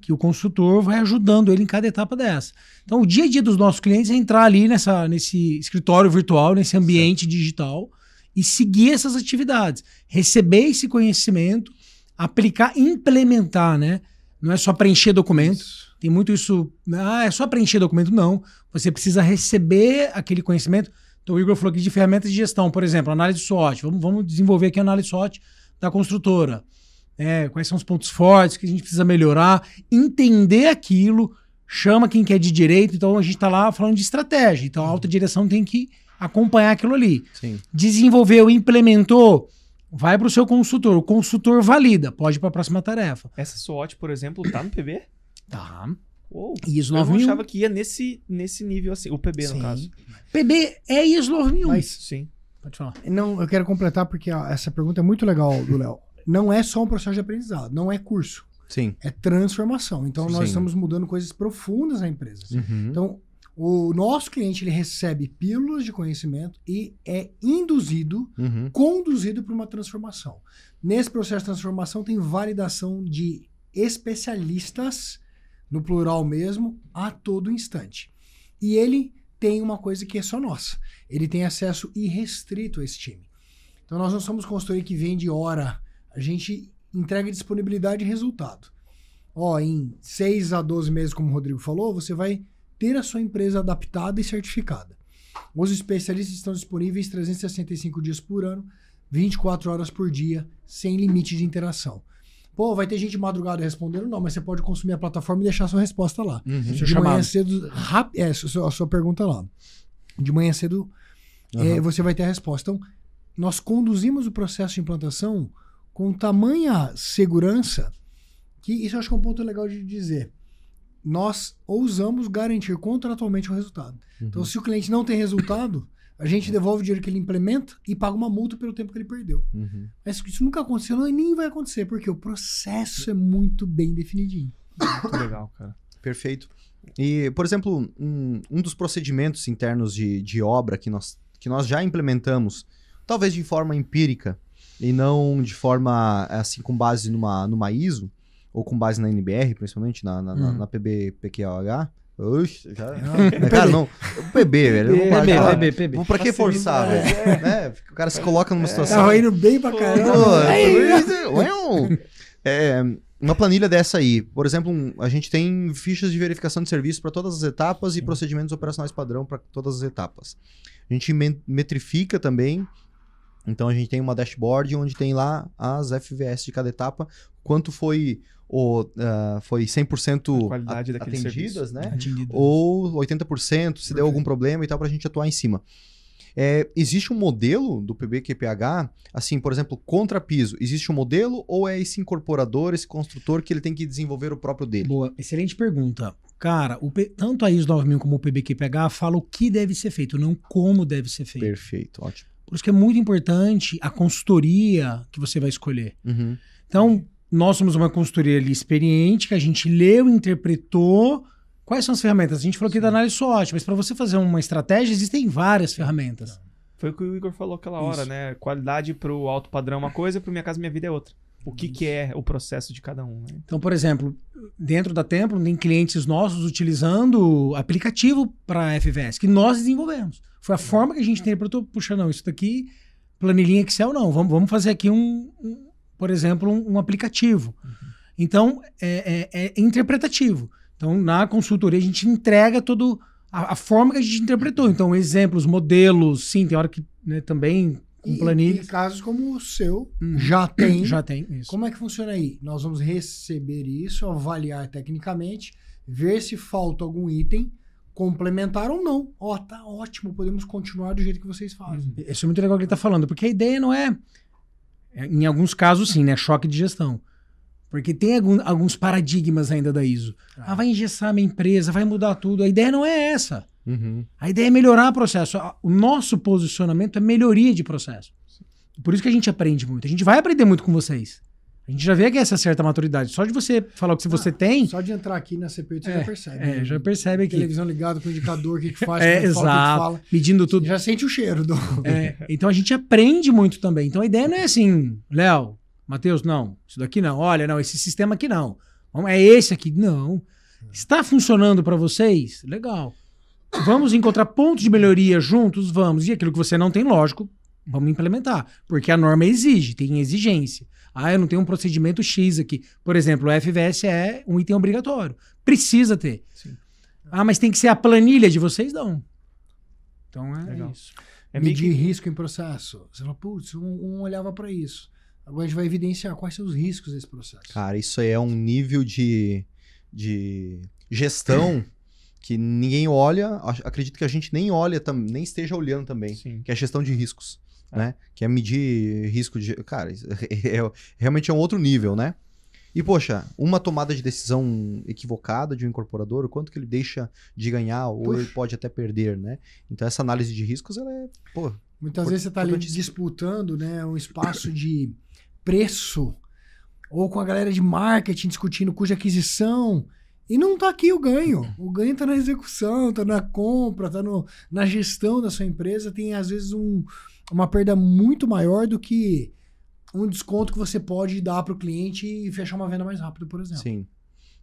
Que o consultor vai ajudando ele em cada etapa dessa. Então, o dia a dia dos nossos clientes é entrar ali nessa, nesse escritório virtual, nesse ambiente certo. digital e seguir essas atividades, receber esse conhecimento, aplicar, implementar, né? Não é só preencher documento. Tem muito isso. Né? Ah, é só preencher documento. Não. Você precisa receber aquele conhecimento. Então, o Igor falou aqui de ferramentas de gestão, por exemplo, análise de SWOT. Vamos, vamos desenvolver aqui a análise de SWOT da construtora. É, quais são os pontos fortes que a gente precisa melhorar, entender aquilo, chama quem quer de direito. Então, a gente está lá falando de estratégia. Então, a alta direção tem que acompanhar aquilo ali. Sim. Desenvolveu, implementou, vai para o seu consultor. O consultor valida, pode ir para a próxima tarefa. Essa SWOT, por exemplo, tá no PB? Tá. Uou, ISO 9000. Eu achava que ia nesse, nesse nível assim, o PB sim. no caso. PB é ISO 9001. Mas, sim. Pode falar. Não, eu quero completar porque ó, essa pergunta é muito legal do Léo. Não é só um processo de aprendizado, não é curso. Sim. É transformação. Então, sim, nós estamos mudando coisas profundas na empresa. Assim. Uhum. Então, o nosso cliente ele recebe pílulas de conhecimento e é induzido, uhum. conduzido para uma transformação. Nesse processo de transformação tem validação de especialistas, no plural mesmo, a todo instante. E ele tem uma coisa que é só nossa. Ele tem acesso irrestrito a esse time. Então nós não somos consultoria que vende hora. A gente entrega disponibilidade e resultado. Ó, em 6 a 12 meses, como o Rodrigo falou, você vai ter a sua empresa adaptada e certificada. Os especialistas estão disponíveis 365 dias por ano, 24 horas por dia, sem limite de interação. Pô, vai ter gente madrugada respondendo? Não, mas você pode consumir a plataforma e deixar sua resposta lá. Uhum, de chamado. manhã cedo, rap, é, a sua, a sua pergunta lá. De manhã cedo, uhum. é, você vai ter a resposta. Então, nós conduzimos o processo de implantação com tamanha segurança que isso eu acho que é um ponto legal de dizer nós ousamos garantir contratualmente o resultado. Então, uhum. Então, se o cliente não tem resultado, a gente devolve o dinheiro que ele implementa e paga uma multa pelo tempo que ele perdeu. Uhum. Mas isso nunca aconteceu não, e nem vai acontecer, porque o processo é muito bem definidinho. Muito legal, cara. Perfeito. E, por exemplo, um, um dos procedimentos internos de, de obra que nós, que nós já implementamos, talvez de forma empírica e não de forma assim com base numa, numa ISO, ou com base na NBR, principalmente na, na, hum. na, na PB, Oxe, já. Não, cara, não. PB, velho. PB, PB, PB, PB. Pra que forçar, né? velho? É. Né? O cara se coloca numa é. situação. Tá indo bem pra caramba. É, tá é, uma planilha dessa aí. Por exemplo, um, a gente tem fichas de verificação de serviço para todas as etapas e procedimentos operacionais padrão para todas as etapas. A gente metrifica também então a gente tem uma dashboard onde tem lá as FVS de cada etapa, quanto foi o uh, foi 100% a atendidas, né? Ou 80% se deu algum problema e tal para a gente atuar em cima. É, existe um modelo do PBQPH, assim, por exemplo, contra piso, existe um modelo ou é esse incorporador, esse construtor que ele tem que desenvolver o próprio dele? Boa, excelente pergunta. Cara, o, tanto a ISO 9000 como o PBQPH falam o que deve ser feito, não como deve ser feito. Perfeito, ótimo. Por isso que é muito importante a consultoria que você vai escolher. Uhum. Então, nós somos uma consultoria ali experiente, que a gente leu, interpretou. Quais são as ferramentas? A gente falou que Sim. da análise SWOT, mas para você fazer uma estratégia, existem várias ferramentas. Foi o que o Igor falou aquela hora, Isso. né? Qualidade para o alto padrão é uma coisa, para Minha Casa Minha Vida é outra. O que, que é o processo de cada um? Né? Então, por exemplo, dentro da Templo, tem clientes nossos utilizando aplicativo para FVS, que nós desenvolvemos. Foi a forma que a gente interpretou, uhum. puxa, não, isso daqui, planilhinha Excel, não. Vamos, vamos fazer aqui um, um por exemplo, um, um aplicativo. Uhum. Então, é, é, é, interpretativo. Então, na consultoria, a gente entrega todo a, a, forma que a gente interpretou. Então, exemplos, modelos, sim, tem hora que né, também com planilha. E casos como o seu, uhum. já tem. Já tem, isso. Como é que funciona aí? Nós vamos receber isso, avaliar tecnicamente, ver se falta algum item complementaram não. Ó, oh, tá ótimo, podemos continuar do jeito que vocês fazem. Uhum. Isso é muito legal o que ele tá falando, porque a ideia não é, é, em alguns casos sim, né, choque de gestão. Porque tem algum, alguns paradigmas ainda da ISO. Ah. ah vai engessar minha empresa, vai mudar tudo. A ideia não é essa. Uhum. A ideia é melhorar o processo. O nosso posicionamento é melhoria de processo. Por isso que a gente aprende muito. A gente vai aprender muito com vocês. A gente já vê que é essa certa maturidade. Só de você falar o que você ah, tem. Só de entrar aqui na CPU você é, já percebe. É, né? já percebe aqui. Televisão ligada com o indicador, o que, que faz, é, é, que fala, que fala. Medindo tudo. já sente o cheiro do. É, então a gente aprende muito também. Então a ideia não é assim, Léo, Matheus, não, isso daqui não. Olha, não, esse sistema aqui não. É esse aqui. Não. Está funcionando para vocês? Legal. Vamos encontrar pontos de melhoria juntos? Vamos. E aquilo que você não tem, lógico, vamos implementar. Porque a norma exige, tem exigência. Ah, eu não tenho um procedimento X aqui. Por exemplo, o FVS é um item obrigatório. Precisa ter. Sim. Ah, mas tem que ser a planilha de vocês? Não. Então é Legal. isso. É Medir que... risco em processo. Você fala, putz, um, um olhava para isso. Agora a gente vai evidenciar quais são os riscos desse processo. Cara, isso aí é um nível de, de gestão é. que ninguém olha. Acredito que a gente nem olha, nem esteja olhando também. Sim. Que é a gestão de riscos é. né? Que é medir risco de. Cara, é, realmente é um outro nível, né? E, poxa, uma tomada de decisão equivocada de um incorporador, o quanto que ele deixa de ganhar ou ele pode até perder, né? Então, essa análise de riscos, ela é. Pô, Muitas vezes você está ali disputando né, um espaço de preço ou com a galera de marketing discutindo cuja aquisição. E não está aqui o ganho. O ganho está na execução, está na compra, está na gestão da sua empresa. Tem, às vezes, um, uma perda muito maior do que um desconto que você pode dar para o cliente e fechar uma venda mais rápido, por exemplo. Sim.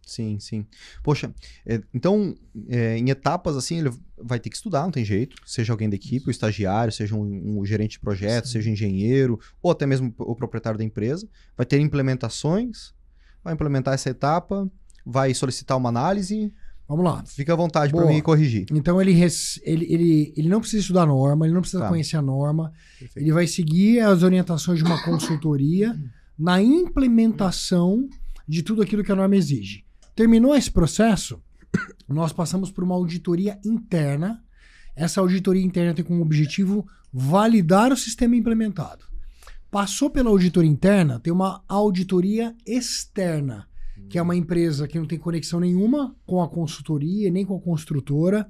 Sim, sim. Poxa, é, então, é, em etapas assim, ele vai ter que estudar, não tem jeito. Seja alguém da equipe, o estagiário, seja um, um gerente de projeto, sim. seja engenheiro, ou até mesmo o proprietário da empresa. Vai ter implementações, vai implementar essa etapa, vai solicitar uma análise, Vamos lá. Fica à vontade para mim corrigir. Então ele, ele, ele, ele não precisa estudar a norma, ele não precisa tá. conhecer a norma. Perfeito. Ele vai seguir as orientações de uma consultoria na implementação de tudo aquilo que a norma exige. Terminou esse processo, nós passamos por uma auditoria interna. Essa auditoria interna tem como objetivo validar o sistema implementado. Passou pela auditoria interna, tem uma auditoria externa que é uma empresa que não tem conexão nenhuma com a consultoria, nem com a construtora,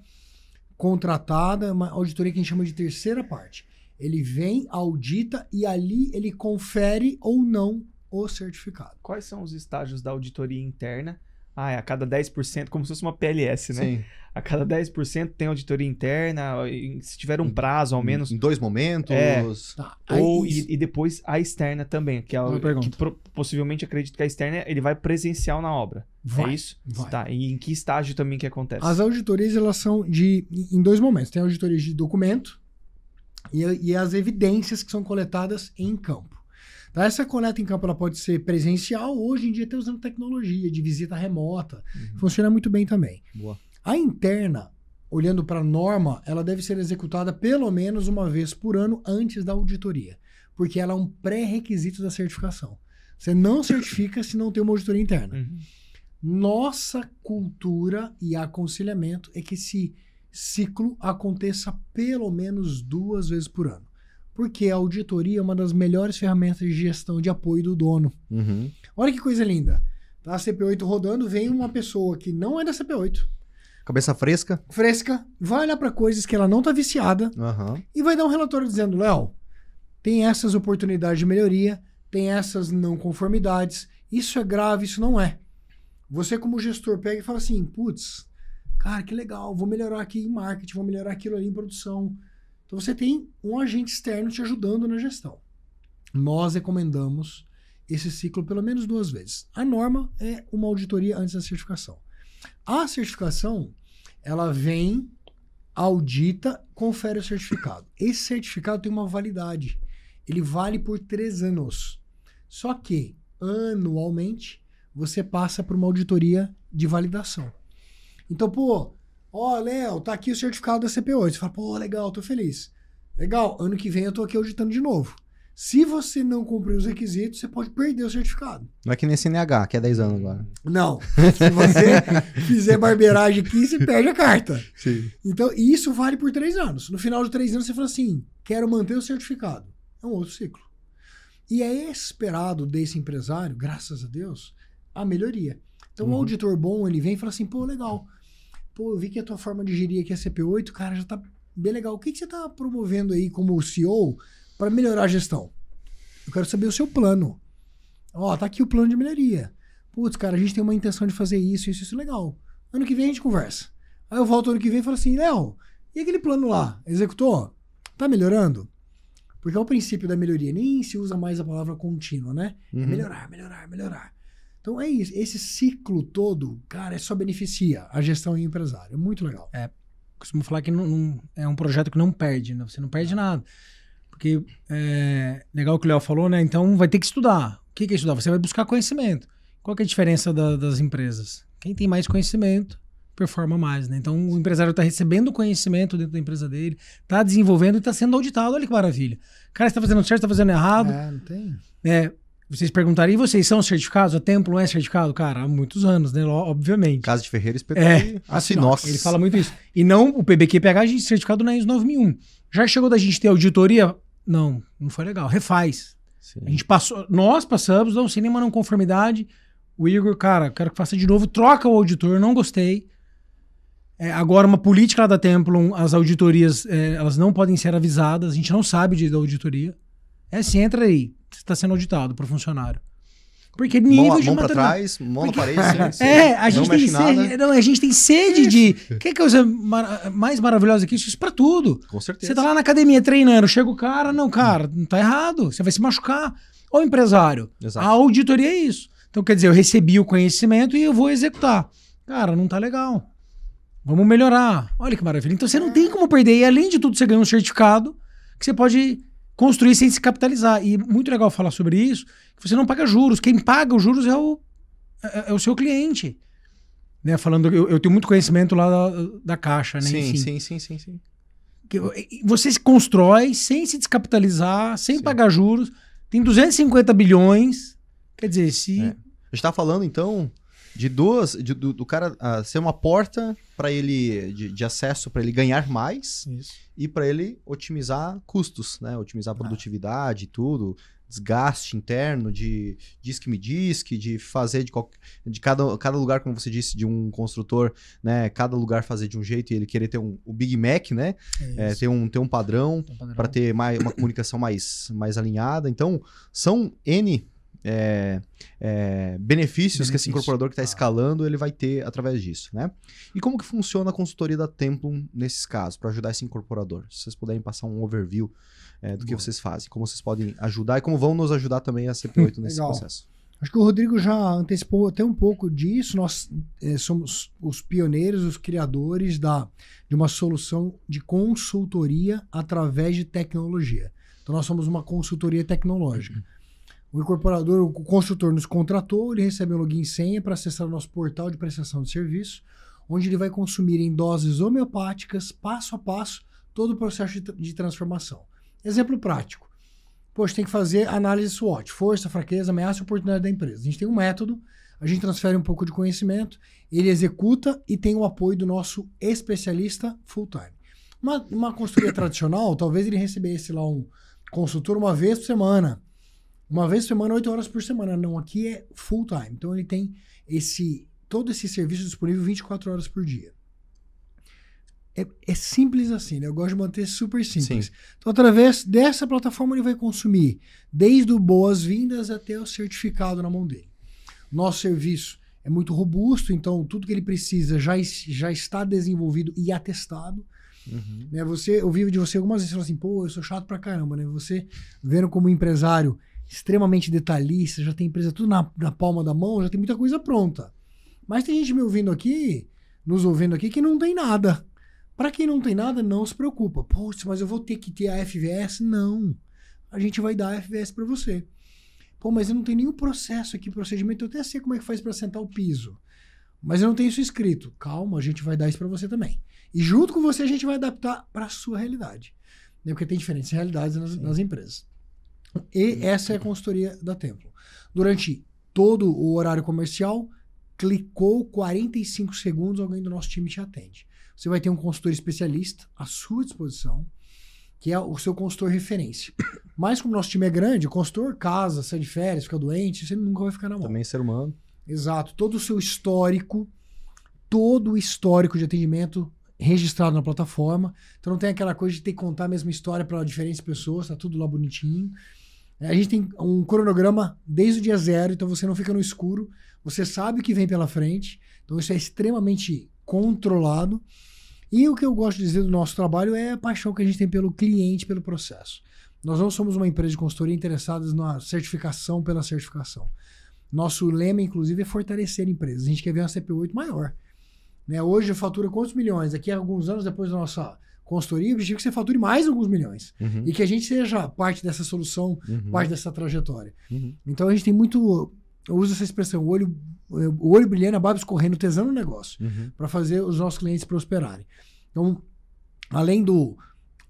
contratada, uma auditoria que a gente chama de terceira parte. Ele vem, audita e ali ele confere ou não o certificado. Quais são os estágios da auditoria interna? ah, a cada 10%, como se fosse uma PLS, né? Sim. A cada 10% tem auditoria interna, se tiver um prazo, ao menos. Em dois momentos. É, tá, ou, e, e, depois a externa também, que, é, que pro, possivelmente acredito que a externa ele vai presencial na obra. É vai, é isso? Vai. Tá. E em que estágio também que acontece? As auditorias, elas são de. em dois momentos. Tem auditorias de documento e, e as evidências que são coletadas em campo. Então, essa coleta em campo ela pode ser presencial, hoje em dia até usando tecnologia de visita remota. Uhum. Funciona muito bem também. Boa. A interna, olhando para a norma, ela deve ser executada pelo menos uma vez por ano antes da auditoria, porque ela é um pré-requisito da certificação. Você não certifica se não tem uma auditoria interna. Uhum. Nossa cultura e aconselhamento é que esse ciclo aconteça pelo menos duas vezes por ano porque a auditoria é uma das melhores ferramentas de gestão de apoio do dono. Uhum. Olha que coisa linda. Tá a CP8 rodando, vem uma pessoa que não é da CP8. Cabeça fresca? Fresca, vai olhar para coisas que ela não tá viciada uhum. e vai dar um relatório dizendo: Léo, tem essas oportunidades de melhoria, tem essas não conformidades, isso é grave, isso não é. Você, como gestor, pega e fala assim: putz, cara, que legal, vou melhorar aqui em marketing, vou melhorar aquilo ali em produção então você tem um agente externo te ajudando na gestão. Nós recomendamos esse ciclo pelo menos duas vezes. A norma é uma auditoria antes da certificação. A certificação, ela vem, audita, confere o certificado. Esse certificado tem uma validade. Ele vale por três anos. Só que, anualmente, você passa por uma auditoria de validação. Então, pô, Ó, oh, Léo, tá aqui o certificado da CP8. Você fala, pô, legal, tô feliz. Legal, ano que vem eu tô aqui auditando de novo. Se você não cumprir os requisitos, você pode perder o certificado. Não é que nem CNH, que é 10 anos agora. Não. Se você fizer barbeiragem aqui, você perde a carta. Sim. Então, isso vale por 3 anos. No final de 3 anos, você fala assim: quero manter o certificado. É um outro ciclo. E é esperado desse empresário, graças a Deus, a melhoria. Então, uhum. o auditor bom, ele vem e fala assim: pô, legal, pô, eu vi que a tua forma de gerir aqui a é CP8, cara, já tá bem legal. O que, que você tá promovendo aí como CEO para melhorar a gestão? Eu quero saber o seu plano. Ó, tá aqui o plano de melhoria. Putz, cara, a gente tem uma intenção de fazer isso, isso, isso, legal. Ano que vem a gente conversa. Aí eu volto ano que vem e falo assim, Léo, e aquele plano lá? Executou? Tá melhorando? Porque é o princípio da melhoria. Nem se usa mais a palavra contínua, né? É uhum. É melhorar, melhorar, melhorar. Então é isso. Esse ciclo todo, cara, é só beneficia a gestão e o empresário. É muito legal. É. Costumo falar que não, não é um projeto que não perde, né? Você não perde é. nada. Porque é legal o que o Léo falou, né? Então vai ter que estudar. O que é estudar? Você vai buscar conhecimento. Qual é a diferença da, das empresas? Quem tem mais conhecimento performa mais, né? Então o empresário está recebendo conhecimento dentro da empresa dele, está desenvolvendo e está sendo auditado. Olha que maravilha. Cara, está fazendo certo, está fazendo errado. É, não tem. É, vocês perguntariam e vocês são certificados? A Templo é certificado? Cara, há muitos anos, né? Obviamente. Casa de Ferreira, Espetor é, assim, assim nossa Ele fala muito isso. E não, o PBQPH, certificado na ISO 9001. Já chegou da gente ter auditoria? Não, não foi legal. Refaz. Sim. A gente passou, nós passamos, não sem nenhuma não conformidade. O Igor, cara, quero que faça de novo. Troca o auditor, não gostei. É, agora, uma política lá da Templum, as auditorias, é, elas não podem ser avisadas. A gente não sabe de, da auditoria. É, se entra aí está sendo auditado para o funcionário. Porque nível mão, de mão para trás, mão porque... na parede. é, a gente, tem sede, não, a gente tem sede de. Que coisa mar... mais maravilhosa que isso? Isso para tudo. Com certeza. Você tá lá na academia treinando, chega o cara, não, cara, não tá errado. Você vai se machucar. Ou empresário. Exato. A auditoria é isso. Então, quer dizer, eu recebi o conhecimento e eu vou executar. Cara, não tá legal. Vamos melhorar. Olha que maravilha. Então você não tem como perder. E além de tudo, você ganha um certificado que você pode construir sem se capitalizar. E muito legal falar sobre isso, que você não paga juros. Quem paga os juros é o, é, é, é o seu cliente. Né, falando, eu, eu tenho muito conhecimento lá da, da Caixa, né? Sim, sim, sim, sim, sim. Você se constrói sem se descapitalizar, sem sim. pagar juros. Tem 250 bilhões. Quer dizer, se. É. A gente está falando, então, de duas. De, do, do cara a, ah, ser uma porta para ele de, de acesso, para ele ganhar mais Isso. e para ele otimizar custos, né? Otimizar ah. produtividade e ah. tudo, desgaste interno de disque me disque, de fazer de, de cada, cada lugar, como você disse, de um construtor, né? Cada lugar fazer de um jeito e ele querer ter um, o Big Mac, né? É, é ter, um, ter um padrão, um padrão. para ter mais, uma comunicação mais, mais alinhada. Então, são N é, é, benefícios, que esse incorporador que está tá. escalando ele vai ter através disso, né? E como que funciona a consultoria da Templum nesses casos para ajudar esse incorporador? Se vocês puderem passar um overview é, do Bom. que vocês fazem, como vocês podem ajudar e como vão nos ajudar também a CP8 nesse Legal. processo. Acho que o Rodrigo já antecipou até um pouco disso. Nós é, somos os pioneiros, os criadores da, de uma solução de consultoria através de tecnologia. Então, nós somos uma consultoria tecnológica. O incorporador, o construtor nos contratou, ele recebe um login e senha para acessar o nosso portal de prestação de serviço, onde ele vai consumir em doses homeopáticas, passo a passo, todo o processo de, de transformação. Exemplo prático. Poxa, tem que fazer análise SWOT, força, fraqueza, ameaça e oportunidade da empresa. A gente tem um método, a gente transfere um pouco de conhecimento, ele executa e tem o apoio do nosso especialista full-time. Uma, uma consultoria tradicional, talvez ele recebesse lá um consultor uma vez por semana, uma vez por semana, oito horas por semana. Não, aqui é full time. Então ele tem esse todo esse serviço disponível 24 horas por dia. É, é simples assim, né? Eu gosto de manter super simples. Sim. Então, através dessa plataforma, ele vai consumir desde o boas-vindas até o certificado na mão dele. Nosso serviço é muito robusto, então tudo que ele precisa já, já está desenvolvido e atestado. Uhum. Né, você, eu vivo de você algumas vezes e assim, pô, eu sou chato pra caramba, né? Você vendo como empresário extremamente detalhista, já tem empresa tudo na, na palma da mão, já tem muita coisa pronta. Mas tem gente me ouvindo aqui, nos ouvindo aqui, que não tem nada. Para quem não tem nada, não se preocupa. Putz, mas eu vou ter que ter a FVS? Não. A gente vai dar a FVS para você. Pô, mas eu não tenho nenhum processo aqui, procedimento. Eu até sei como é que faz para sentar o piso. Mas eu não tenho isso escrito. Calma, a gente vai dar isso para você também. E junto com você, a gente vai adaptar para a sua realidade. Né? Porque tem diferentes realidades nas, nas empresas. E essa é a consultoria da Templo. Durante todo o horário comercial, clicou 45 segundos, alguém do nosso time te atende. Você vai ter um consultor especialista à sua disposição, que é o seu consultor referência. Mas como o nosso time é grande, o consultor casa, sai de férias, fica doente, você nunca vai ficar na mão. Também é ser humano. Exato. Todo o seu histórico, todo o histórico de atendimento registrado na plataforma. Então não tem aquela coisa de ter que contar a mesma história para diferentes pessoas, tá tudo lá bonitinho. A gente tem um cronograma desde o dia zero, então você não fica no escuro, você sabe o que vem pela frente, então isso é extremamente controlado. E o que eu gosto de dizer do nosso trabalho é a paixão que a gente tem pelo cliente, pelo processo. Nós não somos uma empresa de consultoria interessada na certificação pela certificação. Nosso lema, inclusive, é fortalecer empresas. A gente quer ver uma CP8 maior. Né? Hoje fatura é quantos milhões? Daqui a alguns anos depois da nossa consultoria, o objetivo é que você fature mais alguns milhões. Uhum. E que a gente seja parte dessa solução, uhum. parte dessa trajetória. Uhum. Então a gente tem muito. Eu uso essa expressão, o olho, o olho brilhando, a barba escorrendo, tesão no negócio, uhum. para fazer os nossos clientes prosperarem. Então, além do,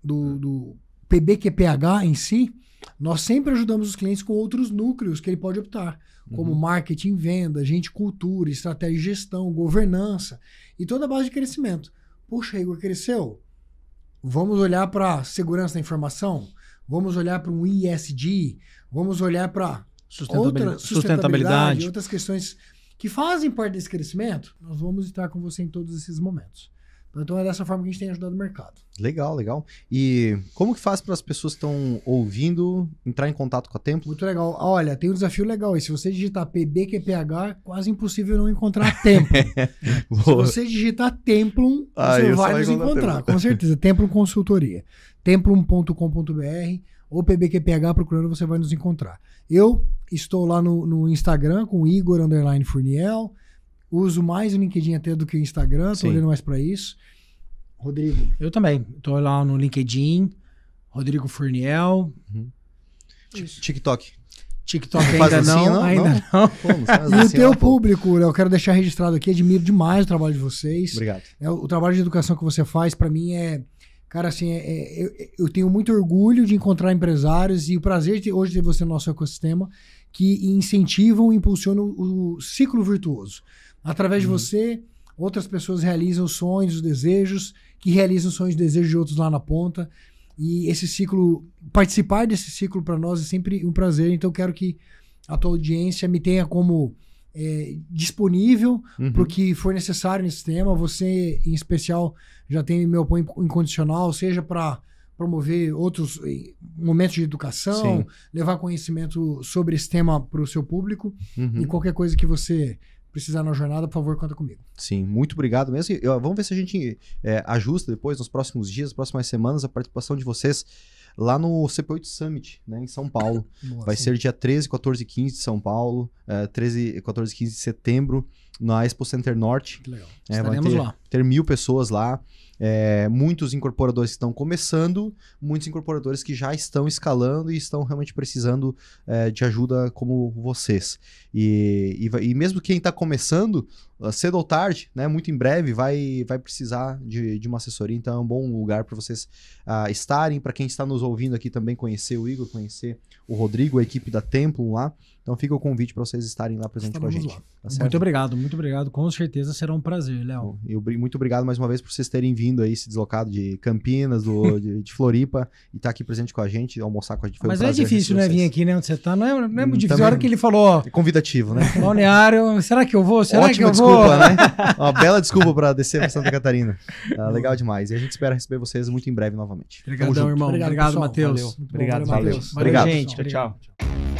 do, do PBQPH em si, nós sempre ajudamos os clientes com outros núcleos que ele pode optar, como uhum. marketing, venda, gente, cultura, estratégia de gestão, governança e toda a base de crescimento. Puxa, Igor, cresceu vamos olhar para segurança da informação, vamos olhar para um ISD, vamos olhar para sustentabilidade, sustentabilidade e outras questões que fazem parte desse crescimento, nós vamos estar com você em todos esses momentos. Então é dessa forma que a gente tem ajudado o mercado. Legal, legal. E como que faz para as pessoas que estão ouvindo entrar em contato com a Templo? Muito legal. Olha, tem um desafio legal aí. Se você digitar PBQPH, quase impossível não encontrar Templo. Se você digitar Templum, ah, você vai nos encontrar, com certeza. Templum Consultoria. Templum.com.br ou PBQPH procurando, você vai nos encontrar. Eu estou lá no, no Instagram com Igor Underline Furniel. Uso mais o LinkedIn até do que o Instagram, estou olhando mais para isso. Rodrigo. Eu também. Tô lá no LinkedIn, Rodrigo Furniel. Uhum. TikTok. TikTok ainda assim, não, ainda não. não. Pô, não e assim, o teu público, eu quero deixar registrado aqui, admiro demais o trabalho de vocês. Obrigado. É, o, o trabalho de educação que você faz, para mim, é... Cara, assim, é, é, eu, eu, tenho muito orgulho de encontrar empresários e o prazer de hoje ter você no nosso ecossistema que incentivam e impulsionam o, o ciclo virtuoso. Através uhum. de você, outras pessoas realizam sonhos, desejos, que realizam sonhos e desejos de outros lá na ponta. E esse ciclo, participar desse ciclo para nós é sempre um prazer. Então, eu quero que a tua audiência me tenha como é, disponível uhum. para o que for necessário nesse tema. Você, em especial, já tem meu apoio incondicional, seja para promover outros eh, momentos de educação, Sim. levar conhecimento sobre esse tema para o seu público. Uhum. E qualquer coisa que você precisar na jornada, por favor, conta comigo. Sim, muito obrigado mesmo. E, ó, vamos ver se a gente é, ajusta depois, nos próximos dias, nas próximas semanas, a participação de vocês lá no CP8 Summit, né, em São Paulo. Boa, Vai sim. ser dia 13, 14 e 15 de São Paulo, é, 13, 14 e 15 de setembro na Expo Center Norte. Que legal. É, Estaremos ter, lá. Ter mil pessoas lá. É, muitos incorporadores que estão começando, muitos incorporadores que já estão escalando e estão realmente precisando é, de ajuda como vocês. E, e, e mesmo quem está começando, ah, cedo ou tarde, né, muito em breve, vai, vai precisar de, de uma assessoria. Então é um bom lugar para vocês uh, estarem. Para quem está nos ouvindo aqui também, conhecer o Igor, conhecer o Rodrigo, a equipe da Templum lá. Então fica o convite para vocês estarem lá presente Estamos com a gente. Tá muito obrigado, muito obrigado. Com certeza será um prazer, Léo. E muito obrigado mais uma vez por vocês terem vindo aí, se deslocado de Campinas, do, de, de, Floripa, e estar tá aqui presente com a gente, almoçar com a gente. Foi Mas um é difícil, né? Vir aqui, né? Onde você tá. Não é, não é muito hum, difícil. A hora que ele falou. É convidativo, né? Balneário, será que eu vou? Será Ótima que eu desculpa, vou? né? Uma bela desculpa para descer para Santa Catarina. Tá legal demais. E a gente espera receber vocês muito em breve novamente. Obrigadão, irmão. Obrigado, obrigado Matheus. Obrigado, Matheus. Valeu, Obrigado, gente. tchau. tchau.